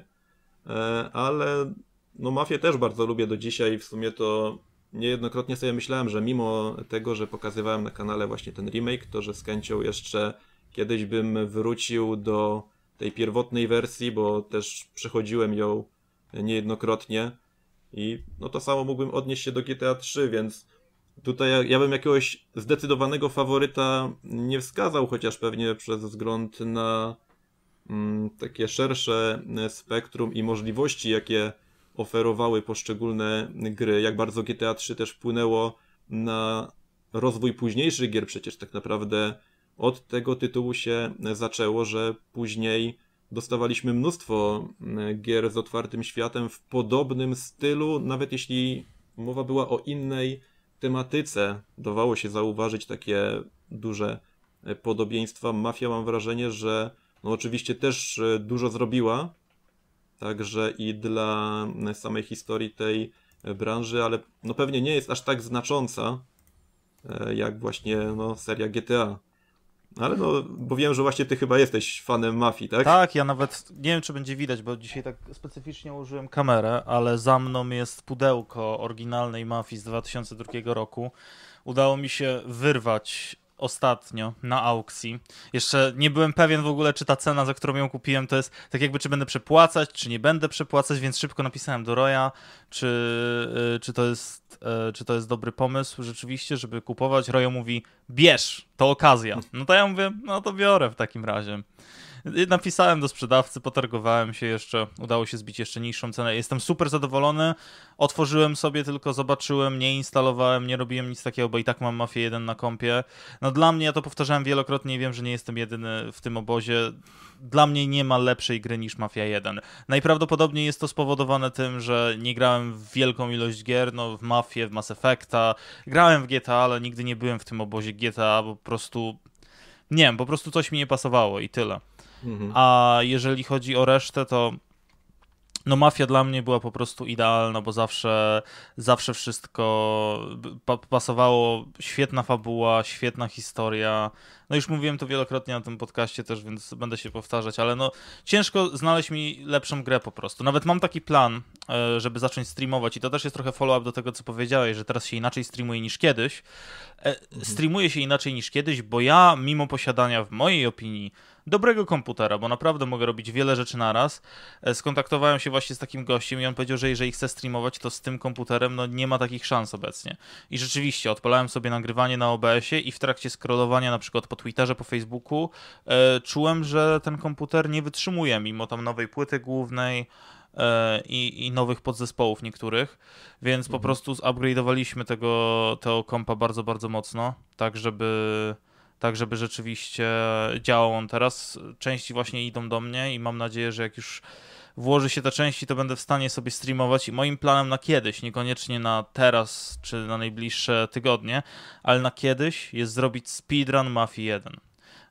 S1: e, ale no Mafię też bardzo lubię do dzisiaj. W sumie to niejednokrotnie sobie myślałem, że mimo tego, że pokazywałem na kanale właśnie ten remake, to że z chęcią jeszcze Kiedyś bym wrócił do tej pierwotnej wersji, bo też przechodziłem ją niejednokrotnie i no to samo mógłbym odnieść się do GTA 3, więc tutaj ja bym jakiegoś zdecydowanego faworyta nie wskazał, chociaż pewnie przez wzgląd na mm, takie szersze spektrum i możliwości, jakie oferowały poszczególne gry, jak bardzo GTA 3 też wpłynęło na rozwój późniejszych gier, przecież tak naprawdę od tego tytułu się zaczęło, że później dostawaliśmy mnóstwo mm, gier z otwartym światem w podobnym stylu, nawet jeśli mowa była o innej tematyce. Dawało się zauważyć takie duże e, podobieństwa. Mafia mam wrażenie, że no oczywiście też e, dużo zrobiła, także i dla e, samej historii tej branży, ale no pewnie nie jest aż tak znacząca jak właśnie no, seria GTA. Ale no, bo wiem, że właśnie ty chyba jesteś fanem mafii, tak? Tak, ja
S2: nawet nie wiem, czy będzie widać, bo dzisiaj tak specyficznie użyłem kamerę, ale za mną jest pudełko oryginalnej mafii z 2002 roku. Udało mi się wyrwać ostatnio na aukcji. Jeszcze nie byłem pewien w ogóle, czy ta cena, za którą ją kupiłem, to jest tak jakby, czy będę przepłacać, czy nie będę przepłacać, więc szybko napisałem do Roya, czy, y, czy, to jest, y, czy to jest dobry pomysł rzeczywiście, żeby kupować. Royo mówi, bierz, to okazja. No to ja mówię, no to biorę w takim razie. Napisałem do sprzedawcy, potargowałem się jeszcze, udało się zbić jeszcze niższą cenę. Jestem super zadowolony. Otworzyłem sobie, tylko zobaczyłem, nie instalowałem, nie robiłem nic takiego, bo i tak mam Mafię 1 na kompie. No dla mnie, ja to powtarzałem wielokrotnie i wiem, że nie jestem jedyny w tym obozie. Dla mnie nie ma lepszej gry niż Mafia 1. Najprawdopodobniej jest to spowodowane tym, że nie grałem w wielką ilość gier, no w Mafię, w Mass Effecta. Grałem w GTA, ale nigdy nie byłem w tym obozie GTA, bo po prostu nie wiem, po prostu coś mi nie pasowało i tyle. Mhm. A jeżeli chodzi o resztę, to no mafia dla mnie była po prostu idealna, bo zawsze, zawsze wszystko pasowało. Świetna fabuła, świetna historia. No już mówiłem to wielokrotnie na tym podcaście też, więc będę się powtarzać, ale no ciężko znaleźć mi lepszą grę po prostu. Nawet mam taki plan, e, żeby zacząć streamować i to też jest trochę follow-up do tego, co powiedziałeś, że teraz się inaczej streamuje niż kiedyś. E, mhm. Streamuje się inaczej niż kiedyś, bo ja mimo posiadania w mojej opinii dobrego komputera, bo naprawdę mogę robić wiele rzeczy naraz. E, skontaktowałem się właśnie z takim gościem i on powiedział, że jeżeli chcę streamować, to z tym komputerem no nie ma takich szans obecnie. I rzeczywiście, odpalałem sobie nagrywanie na OBS-ie i w trakcie scrollowania na przykład po Twitterze, po Facebooku e, czułem, że ten komputer nie wytrzymuje mimo tam nowej płyty głównej, e, i, i, nowych podzespołów niektórych, więc po mhm. prostu zupgrade'owaliśmy tego, tego kompa bardzo, bardzo mocno, tak żeby tak żeby rzeczywiście działał on teraz. Części właśnie idą do mnie i mam nadzieję, że jak już włoży się te części, to będę w stanie sobie streamować i moim planem na kiedyś, niekoniecznie na teraz czy na najbliższe tygodnie, ale na kiedyś jest zrobić speedrun Mafii 1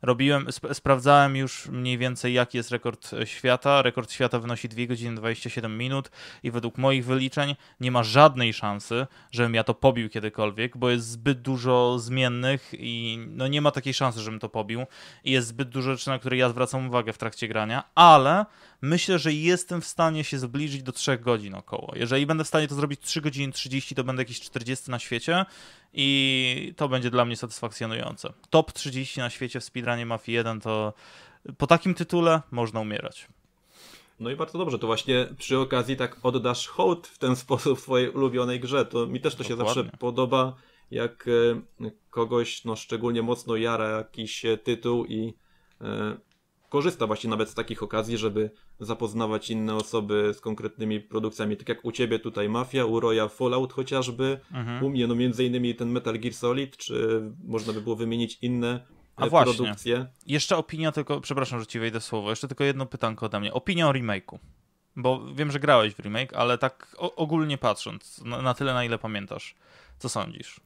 S2: robiłem, sp sprawdzałem już mniej więcej jaki jest rekord świata. Rekord świata wynosi 2 godziny 27 minut i według moich wyliczeń nie ma żadnej szansy, żebym ja to pobił kiedykolwiek, bo jest zbyt dużo zmiennych i no nie ma takiej szansy, żebym to pobił. I jest zbyt dużo rzeczy, na które ja zwracam uwagę w trakcie grania, ale myślę, że jestem w stanie się zbliżyć do 3 godzin około. Jeżeli będę w stanie to zrobić 3 godziny 30, to będę jakieś 40 na świecie i to będzie dla mnie satysfakcjonujące. Top 30 na świecie w speedrunie Mafii 1 to po takim tytule można umierać.
S1: No i bardzo dobrze, to właśnie przy okazji tak oddasz hołd w ten sposób swojej ulubionej grze. To mi też to Dokładnie. się zawsze podoba, jak e, kogoś no, szczególnie mocno jara jakiś e, tytuł i e, korzysta właśnie nawet z takich okazji, żeby zapoznawać inne osoby z konkretnymi produkcjami, tak jak u ciebie tutaj Mafia, u Roya Fallout chociażby, mhm. u mnie no między innymi ten Metal Gear Solid, czy
S2: można by było wymienić inne A e, produkcje. Właśnie. Jeszcze opinia tylko, przepraszam, że ci wejdę słowo, jeszcze tylko jedno pytanko ode mnie. Opinia o remake'u. Bo wiem, że grałeś w remake, ale tak ogólnie patrząc, na, na tyle na ile pamiętasz, co sądzisz?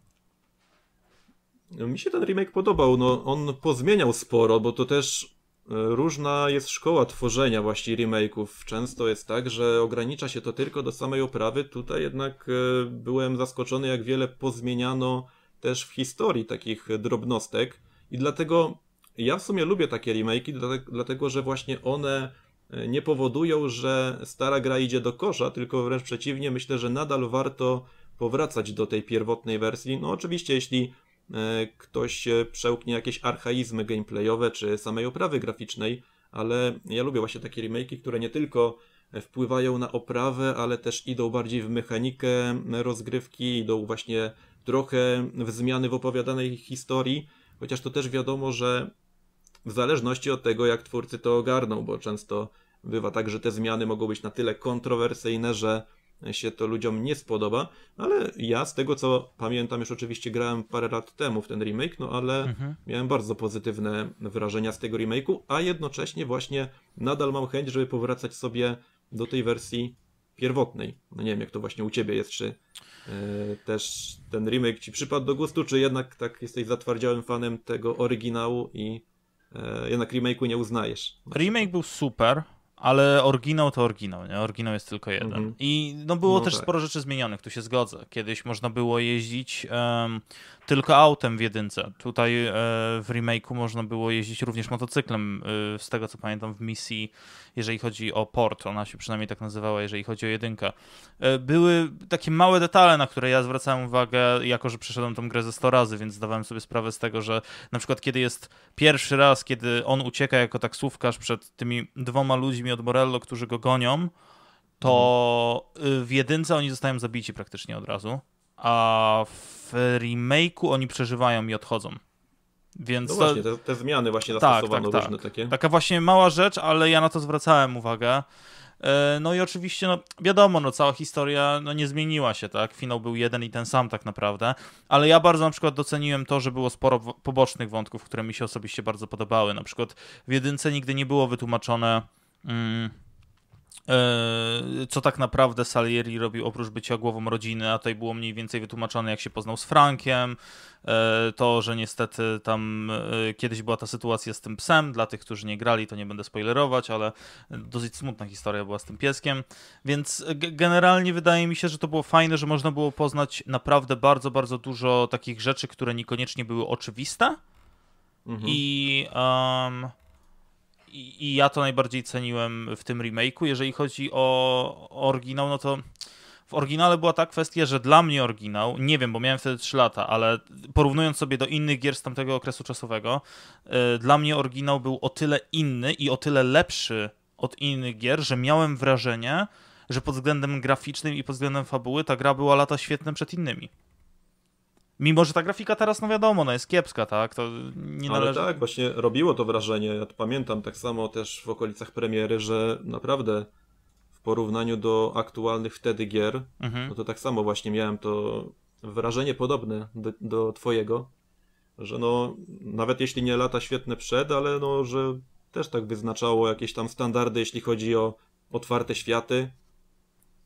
S1: Mi się ten remake podobał, no on pozmieniał sporo, bo to też Różna jest szkoła tworzenia właśnie remake'ów. Często jest tak, że ogranicza się to tylko do samej oprawy. Tutaj jednak e, byłem zaskoczony, jak wiele pozmieniano też w historii takich drobnostek. I dlatego ja w sumie lubię takie remake'i, dlatego że właśnie one e, nie powodują, że stara gra idzie do kosza, tylko wręcz przeciwnie, myślę, że nadal warto powracać do tej pierwotnej wersji. No oczywiście, jeśli E, ktoś e, przełknie jakieś archaizmy gameplayowe czy samej oprawy graficznej, ale ja lubię właśnie takie remake, które nie tylko wpływają na oprawę, ale też idą bardziej w mechanikę rozgrywki, idą właśnie trochę w zmiany w opowiadanej historii, chociaż to też wiadomo, że w zależności od tego, jak twórcy to ogarną, bo często bywa tak, że te zmiany mogą być na tyle kontrowersyjne, że się to ludziom nie spodoba, ale ja z tego co pamiętam, już oczywiście grałem parę lat temu w ten remake, no ale mhm. miałem bardzo pozytywne wrażenia z tego remake'u, a jednocześnie właśnie nadal mam chęć, żeby powracać sobie do tej wersji pierwotnej. No nie wiem, jak to właśnie u ciebie jest, czy yy, też ten remake ci przypadł do gustu, czy jednak tak jesteś zatwardziałym fanem tego oryginału i yy, jednak remake'u nie uznajesz.
S2: Remake był super, ale oryginał to oryginał, nie? Oryginał jest tylko jeden. Mhm. I no było no też tak. sporo rzeczy zmienionych, tu się zgodzę. Kiedyś można było jeździć um, tylko autem w jedynce. Tutaj e, w remake'u można było jeździć również motocyklem, e, z tego co pamiętam w misji, jeżeli chodzi o port, ona się przynajmniej tak nazywała, jeżeli chodzi o jedynkę. E, były takie małe detale, na które ja zwracałem uwagę, jako że przeszedłem tą grę ze 100 razy, więc zdawałem sobie sprawę z tego, że na przykład kiedy jest pierwszy raz, kiedy on ucieka jako taksówkarz przed tymi dwoma ludźmi od Morello, którzy go gonią, to mhm. w jedynce oni zostają zabici praktycznie od razu a w remake'u oni przeżywają i odchodzą. Więc no właśnie, te, te, zmiany właśnie tak, tak, zastosowano tak, różne tak. takie. Taka właśnie mała rzecz, ale ja na to zwracałem uwagę. E, no i oczywiście, no, wiadomo, no, cała historia no, nie zmieniła się, tak? Finał był jeden i ten sam tak naprawdę, ale ja bardzo na przykład doceniłem to, że było sporo pobocznych wątków, które mi się osobiście bardzo podobały. Na przykład w jedynce nigdy nie było wytłumaczone... Mm, E, co tak naprawdę Salieri robił oprócz bycia głową rodziny, a tutaj było mniej więcej wytłumaczone, jak się poznał z Frankiem, e, to, że niestety tam e, kiedyś była ta sytuacja z tym psem, dla tych, którzy nie grali, to nie będę spoilerować, ale dosyć smutna historia była z tym pieskiem, więc generalnie wydaje mi się, że to było fajne, że można było poznać naprawdę bardzo, bardzo dużo takich rzeczy, które niekoniecznie były oczywiste mhm. i... Um, i, i ja to najbardziej ceniłem w tym remake'u. Jeżeli chodzi o oryginał, no to w oryginale była ta kwestia, że dla mnie oryginał, nie wiem, bo miałem wtedy 3 lata, ale porównując sobie do innych gier z tamtego okresu czasowego, yy, dla mnie oryginał był o tyle inny i o tyle lepszy od innych gier, że miałem wrażenie, że pod względem graficznym i pod względem fabuły ta gra była lata świetne przed innymi. Mimo, że ta grafika teraz, no wiadomo, no jest kiepska, tak? To nie należy... Ale tak,
S1: właśnie robiło to wrażenie. Ja to pamiętam tak samo też w okolicach premiery, że naprawdę w porównaniu do aktualnych wtedy gier, mhm. no to tak samo właśnie miałem to wrażenie podobne do, do twojego, że no nawet jeśli nie lata świetne przed, ale no, że też tak wyznaczało jakieś tam standardy, jeśli chodzi o otwarte światy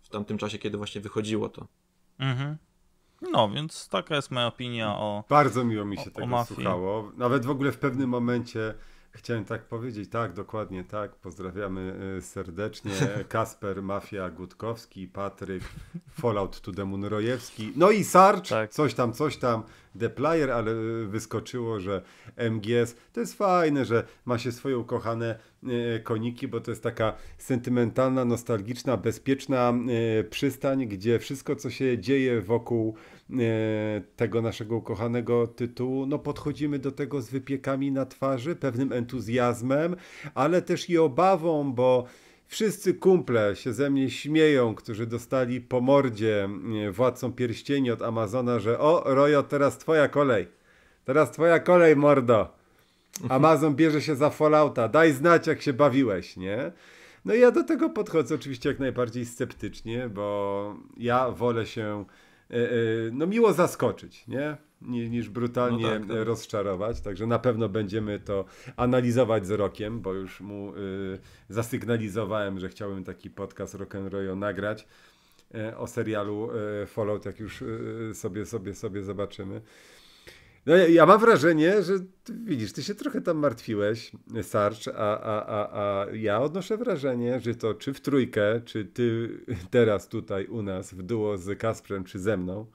S1: w tamtym czasie, kiedy właśnie
S3: wychodziło to. Mhm. No,
S2: więc taka jest moja opinia o. Bardzo
S3: miło mi się o, tego o słuchało. Nawet w ogóle w pewnym momencie Chciałem tak powiedzieć, tak, dokładnie tak. Pozdrawiamy y, serdecznie. Kasper, Mafia, Gutkowski, Patryk, Fallout to Demon Rojewski. No i Sarcz, tak. coś tam, coś tam, The Player, ale y, wyskoczyło, że MGS to jest fajne, że ma się swoje ukochane y, koniki, bo to jest taka sentymentalna, nostalgiczna, bezpieczna przystań, gdzie wszystko, co się dzieje wokół E, tego naszego ukochanego tytułu, no podchodzimy do tego z wypiekami na twarzy, pewnym entuzjazmem, ale też i obawą, bo Wszyscy kumple się ze mnie śmieją, którzy dostali po mordzie e, władcą pierścieni od Amazona, że o, Rojo, teraz twoja kolej. Teraz twoja kolej, mordo. Amazon bierze się za Fallouta. Daj znać, jak się bawiłeś, nie? No i ja do tego podchodzę oczywiście jak najbardziej sceptycznie, bo ja wolę się E, e, no miło zaskoczyć, nie? niż brutalnie no tak, tak. rozczarować. Także na pewno będziemy to analizować z rokiem, bo już mu y, zasygnalizowałem, że chciałbym taki podcast rock'n'roll nagrać y, o serialu y, Fallout, jak już sobie, sobie, sobie zobaczymy. No ja, ja, mam wrażenie, że widzisz, ty się trochę tam martwiłeś, Sarcz, a, a, a, a ja odnoszę wrażenie, że to czy w trójkę, czy ty teraz tutaj u nas w duo z Kasprem, czy ze mną,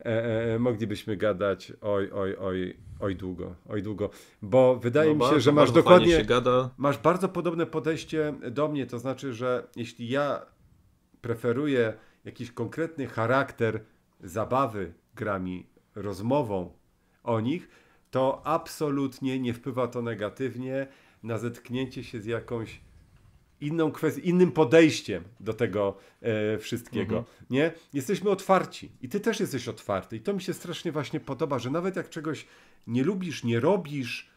S3: e, e, e moglibyśmy gadać oj, oj, oj, oj długo, oj długo, bo wydaje no mi się, bardzo, że masz dokładnie, masz bardzo podobne podejście do mnie, to znaczy, że jeśli ja preferuję jakiś konkretny charakter zabawy grami, rozmową, o nich, to absolutnie nie wpływa to negatywnie na zetknięcie się z jakąś inną kwestią, innym podejściem do tego e, wszystkiego. Mhm. Nie? Jesteśmy otwarci i ty też jesteś otwarty. I to mi się strasznie właśnie podoba, że nawet jak czegoś nie lubisz, nie robisz,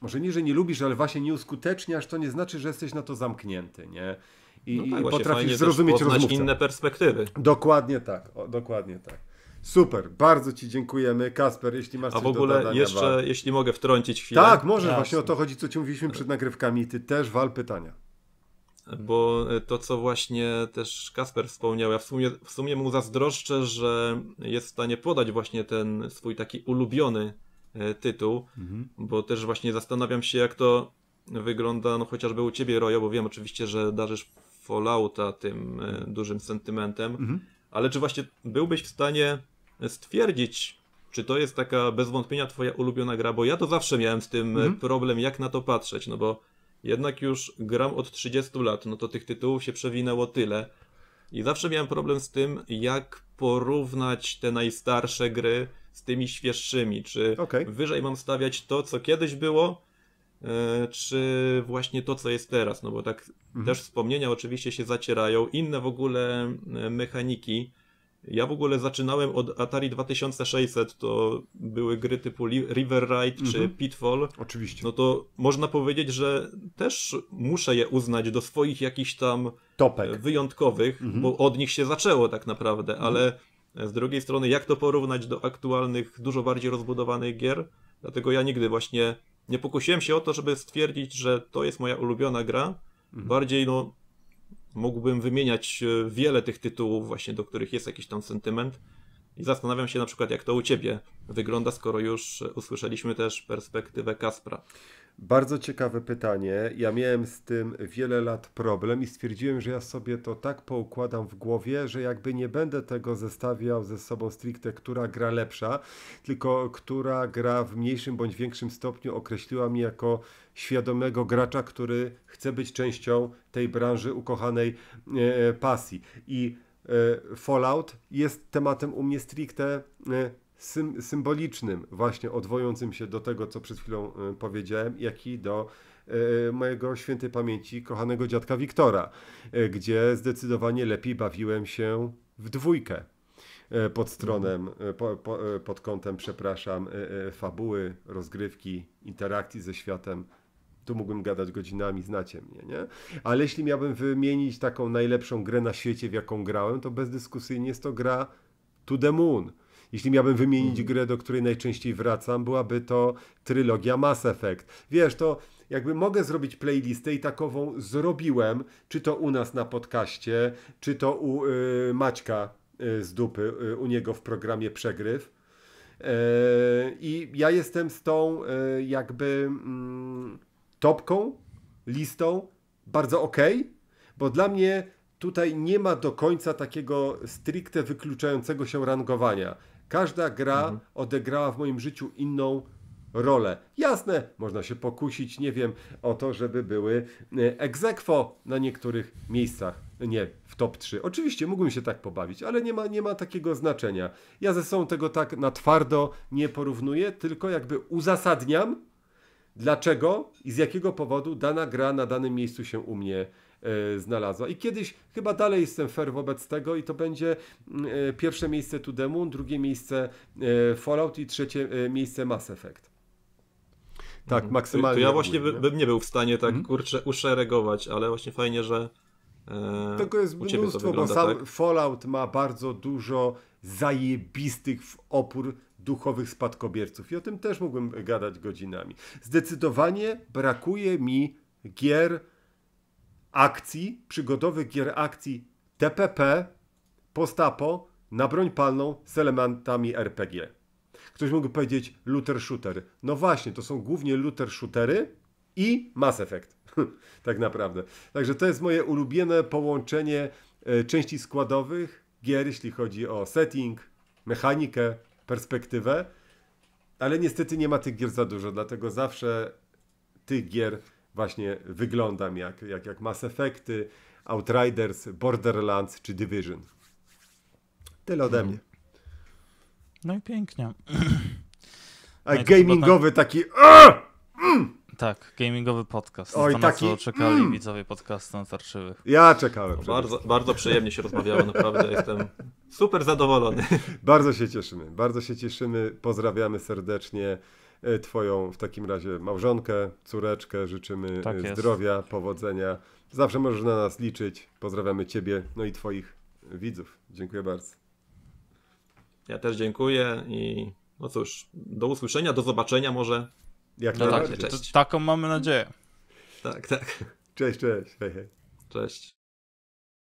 S3: może nie, że nie lubisz, ale właśnie nie uskuteczniasz, to nie znaczy, że jesteś na to zamknięty, nie? I, no tak, i potrafisz zrozumieć rozmówcę. inne
S1: perspektywy.
S3: Dokładnie tak, o, dokładnie tak. Super, bardzo Ci dziękujemy. Kasper, jeśli masz coś do A w ogóle jeszcze, wal. jeśli mogę wtrącić chwilę. Tak, może właśnie o to chodzi, co Ci mówiliśmy przed nagrywkami. Ty też wal pytania
S1: bo e, to, co właśnie też Kasper wspomniał, ja w sumie, w sumie mu zazdroszczę, że jest w stanie podać właśnie ten swój taki ulubiony e, tytuł, mhm. bo też właśnie zastanawiam się, jak to wygląda, no chociażby u ciebie, Rojo, bo wiem oczywiście, że darzysz Fallouta tym e, dużym sentymentem, mhm. ale czy właśnie byłbyś w stanie stwierdzić, czy to jest taka bez wątpienia twoja ulubiona gra, bo ja to zawsze miałem z tym e, mhm. problem, jak na to patrzeć, no bo jednak już gram od 30 lat, no to tych tytułów się przewinęło tyle. I zawsze miałem problem z tym, jak porównać te najstarsze gry z tymi świeższymi. Czy okay. wyżej mam stawiać to, co kiedyś było, e, czy właśnie to, co jest teraz. No bo tak mhm. też wspomnienia oczywiście się zacierają, inne w ogóle e, mechaniki. Ja w ogóle zaczynałem od Atari 2600, to były gry typu River Ride mhm. czy Pitfall. Oczywiście. No to można powiedzieć, że też muszę je uznać do swoich jakichś tam e, Topek. wyjątkowych, mhm. bo od nich się zaczęło tak naprawdę, mhm. ale e, z drugiej strony jak to porównać do aktualnych, dużo bardziej rozbudowanych gier? Dlatego ja nigdy właśnie nie pokusiłem się o to, żeby stwierdzić, że to jest moja ulubiona gra. Mhm. Bardziej no mógłbym wymieniać e, wiele tych tytułów, właśnie do których jest jakiś tam sentyment. I zastanawiam się na przykład, jak to u ciebie wygląda, skoro już usłyszeliśmy też perspektywę Kaspra.
S3: Bardzo ciekawe pytanie. Ja miałem z tym wiele lat problem i stwierdziłem, że ja sobie to tak poukładam w głowie, że jakby nie będę tego zestawiał ze sobą stricte, która gra lepsza, tylko która gra w mniejszym bądź większym stopniu określiła mnie jako świadomego gracza, który chce być częścią tej branży ukochanej e, e, pasji. I e, Fallout jest tematem u mnie stricte symbolicznym, właśnie odwołującym się do tego, co przed chwilą powiedziałem, jak i do mojego świętej pamięci kochanego dziadka Wiktora, gdzie zdecydowanie lepiej bawiłem się w dwójkę pod stronem, po, po, pod kątem, przepraszam, fabuły, rozgrywki, interakcji ze światem tu mógłbym gadać godzinami, znacie mnie, nie? Ale jeśli miałbym wymienić taką najlepszą grę na świecie, w jaką grałem, to bezdyskusyjnie jest to gra To The Moon. Jeśli miałbym wymienić mm. grę, do której najczęściej wracam, byłaby to trylogia Mass Effect. Wiesz, to jakby mogę zrobić playlistę i takową zrobiłem, czy to u nas na podcaście, czy to u yy, Maćka y, z dupy, y, u niego w programie Przegryw. E, I ja jestem z tą y, jakby mm, topką, listą, bardzo ok, bo dla mnie tutaj nie ma do końca takiego stricte wykluczającego się rangowania. Każda gra mhm. odegrała w moim życiu inną rolę. Jasne, można się pokusić, nie wiem, o to, żeby były e, egzekwo na niektórych miejscach, nie, w top 3. Oczywiście mógłbym się tak pobawić, ale nie ma, nie ma takiego znaczenia. Ja ze sobą tego tak na twardo nie porównuję, tylko jakby uzasadniam, dlaczego i z jakiego powodu dana gra na danym miejscu się u mnie e, znalazła. I kiedyś chyba dalej jestem fair wobec tego i to będzie mm, e, pierwsze miejsce To The drugie miejsce e, Fallout i trzecie miejsce Mass Effect.
S1: Tak, mhm. maksymalnie. To ja właśnie bym nie był w stanie tak mhm. kurczę uszeregować, ale właśnie fajnie, że e, jest u mnóstwo, to wygląda, bo sam tak?
S3: Fallout ma bardzo dużo zajebistych w opór duchowych spadkobierców. I o tym też mógłbym gadać godzinami. Zdecydowanie brakuje mi gier akcji, przygodowych gier akcji TPP, postapo, na broń palną z elementami RPG. Ktoś mógłby powiedzieć looter shooter. No właśnie, to są głównie looter shootery i Mass Effect. tak naprawdę. Także to jest moje ulubione połączenie e, części składowych gier, jeśli chodzi o setting, mechanikę, perspektywę, ale niestety nie ma tych gier za dużo, dlatego zawsze tych gier właśnie wyglądam jak, jak, jak Mass Effecty, Outriders, Borderlands czy Division. Tyle ode mhm. mnie. No i pięknie. A no gamingowy tak. taki...
S2: Tak, gamingowy podcast. Oj, to, taki... na co czekali mm. widzowie podcastu natarczywych. Ja czekałem. Bardzo, bardzo przyjemnie się rozmawiało, naprawdę jestem
S3: super zadowolony. Bardzo się cieszymy, bardzo się cieszymy. Pozdrawiamy serdecznie e, Twoją w takim razie małżonkę, córeczkę. Życzymy e, tak zdrowia, powodzenia. Zawsze możesz na nas liczyć. Pozdrawiamy Ciebie, no i Twoich widzów. Dziękuję bardzo. Ja też dziękuję i no cóż, do usłyszenia,
S1: do zobaczenia może. Jak no tak, razie. cześć.
S2: Taką mamy nadzieję.
S1: Tak, tak. Cześć, cześć. Hej, hej. Cześć.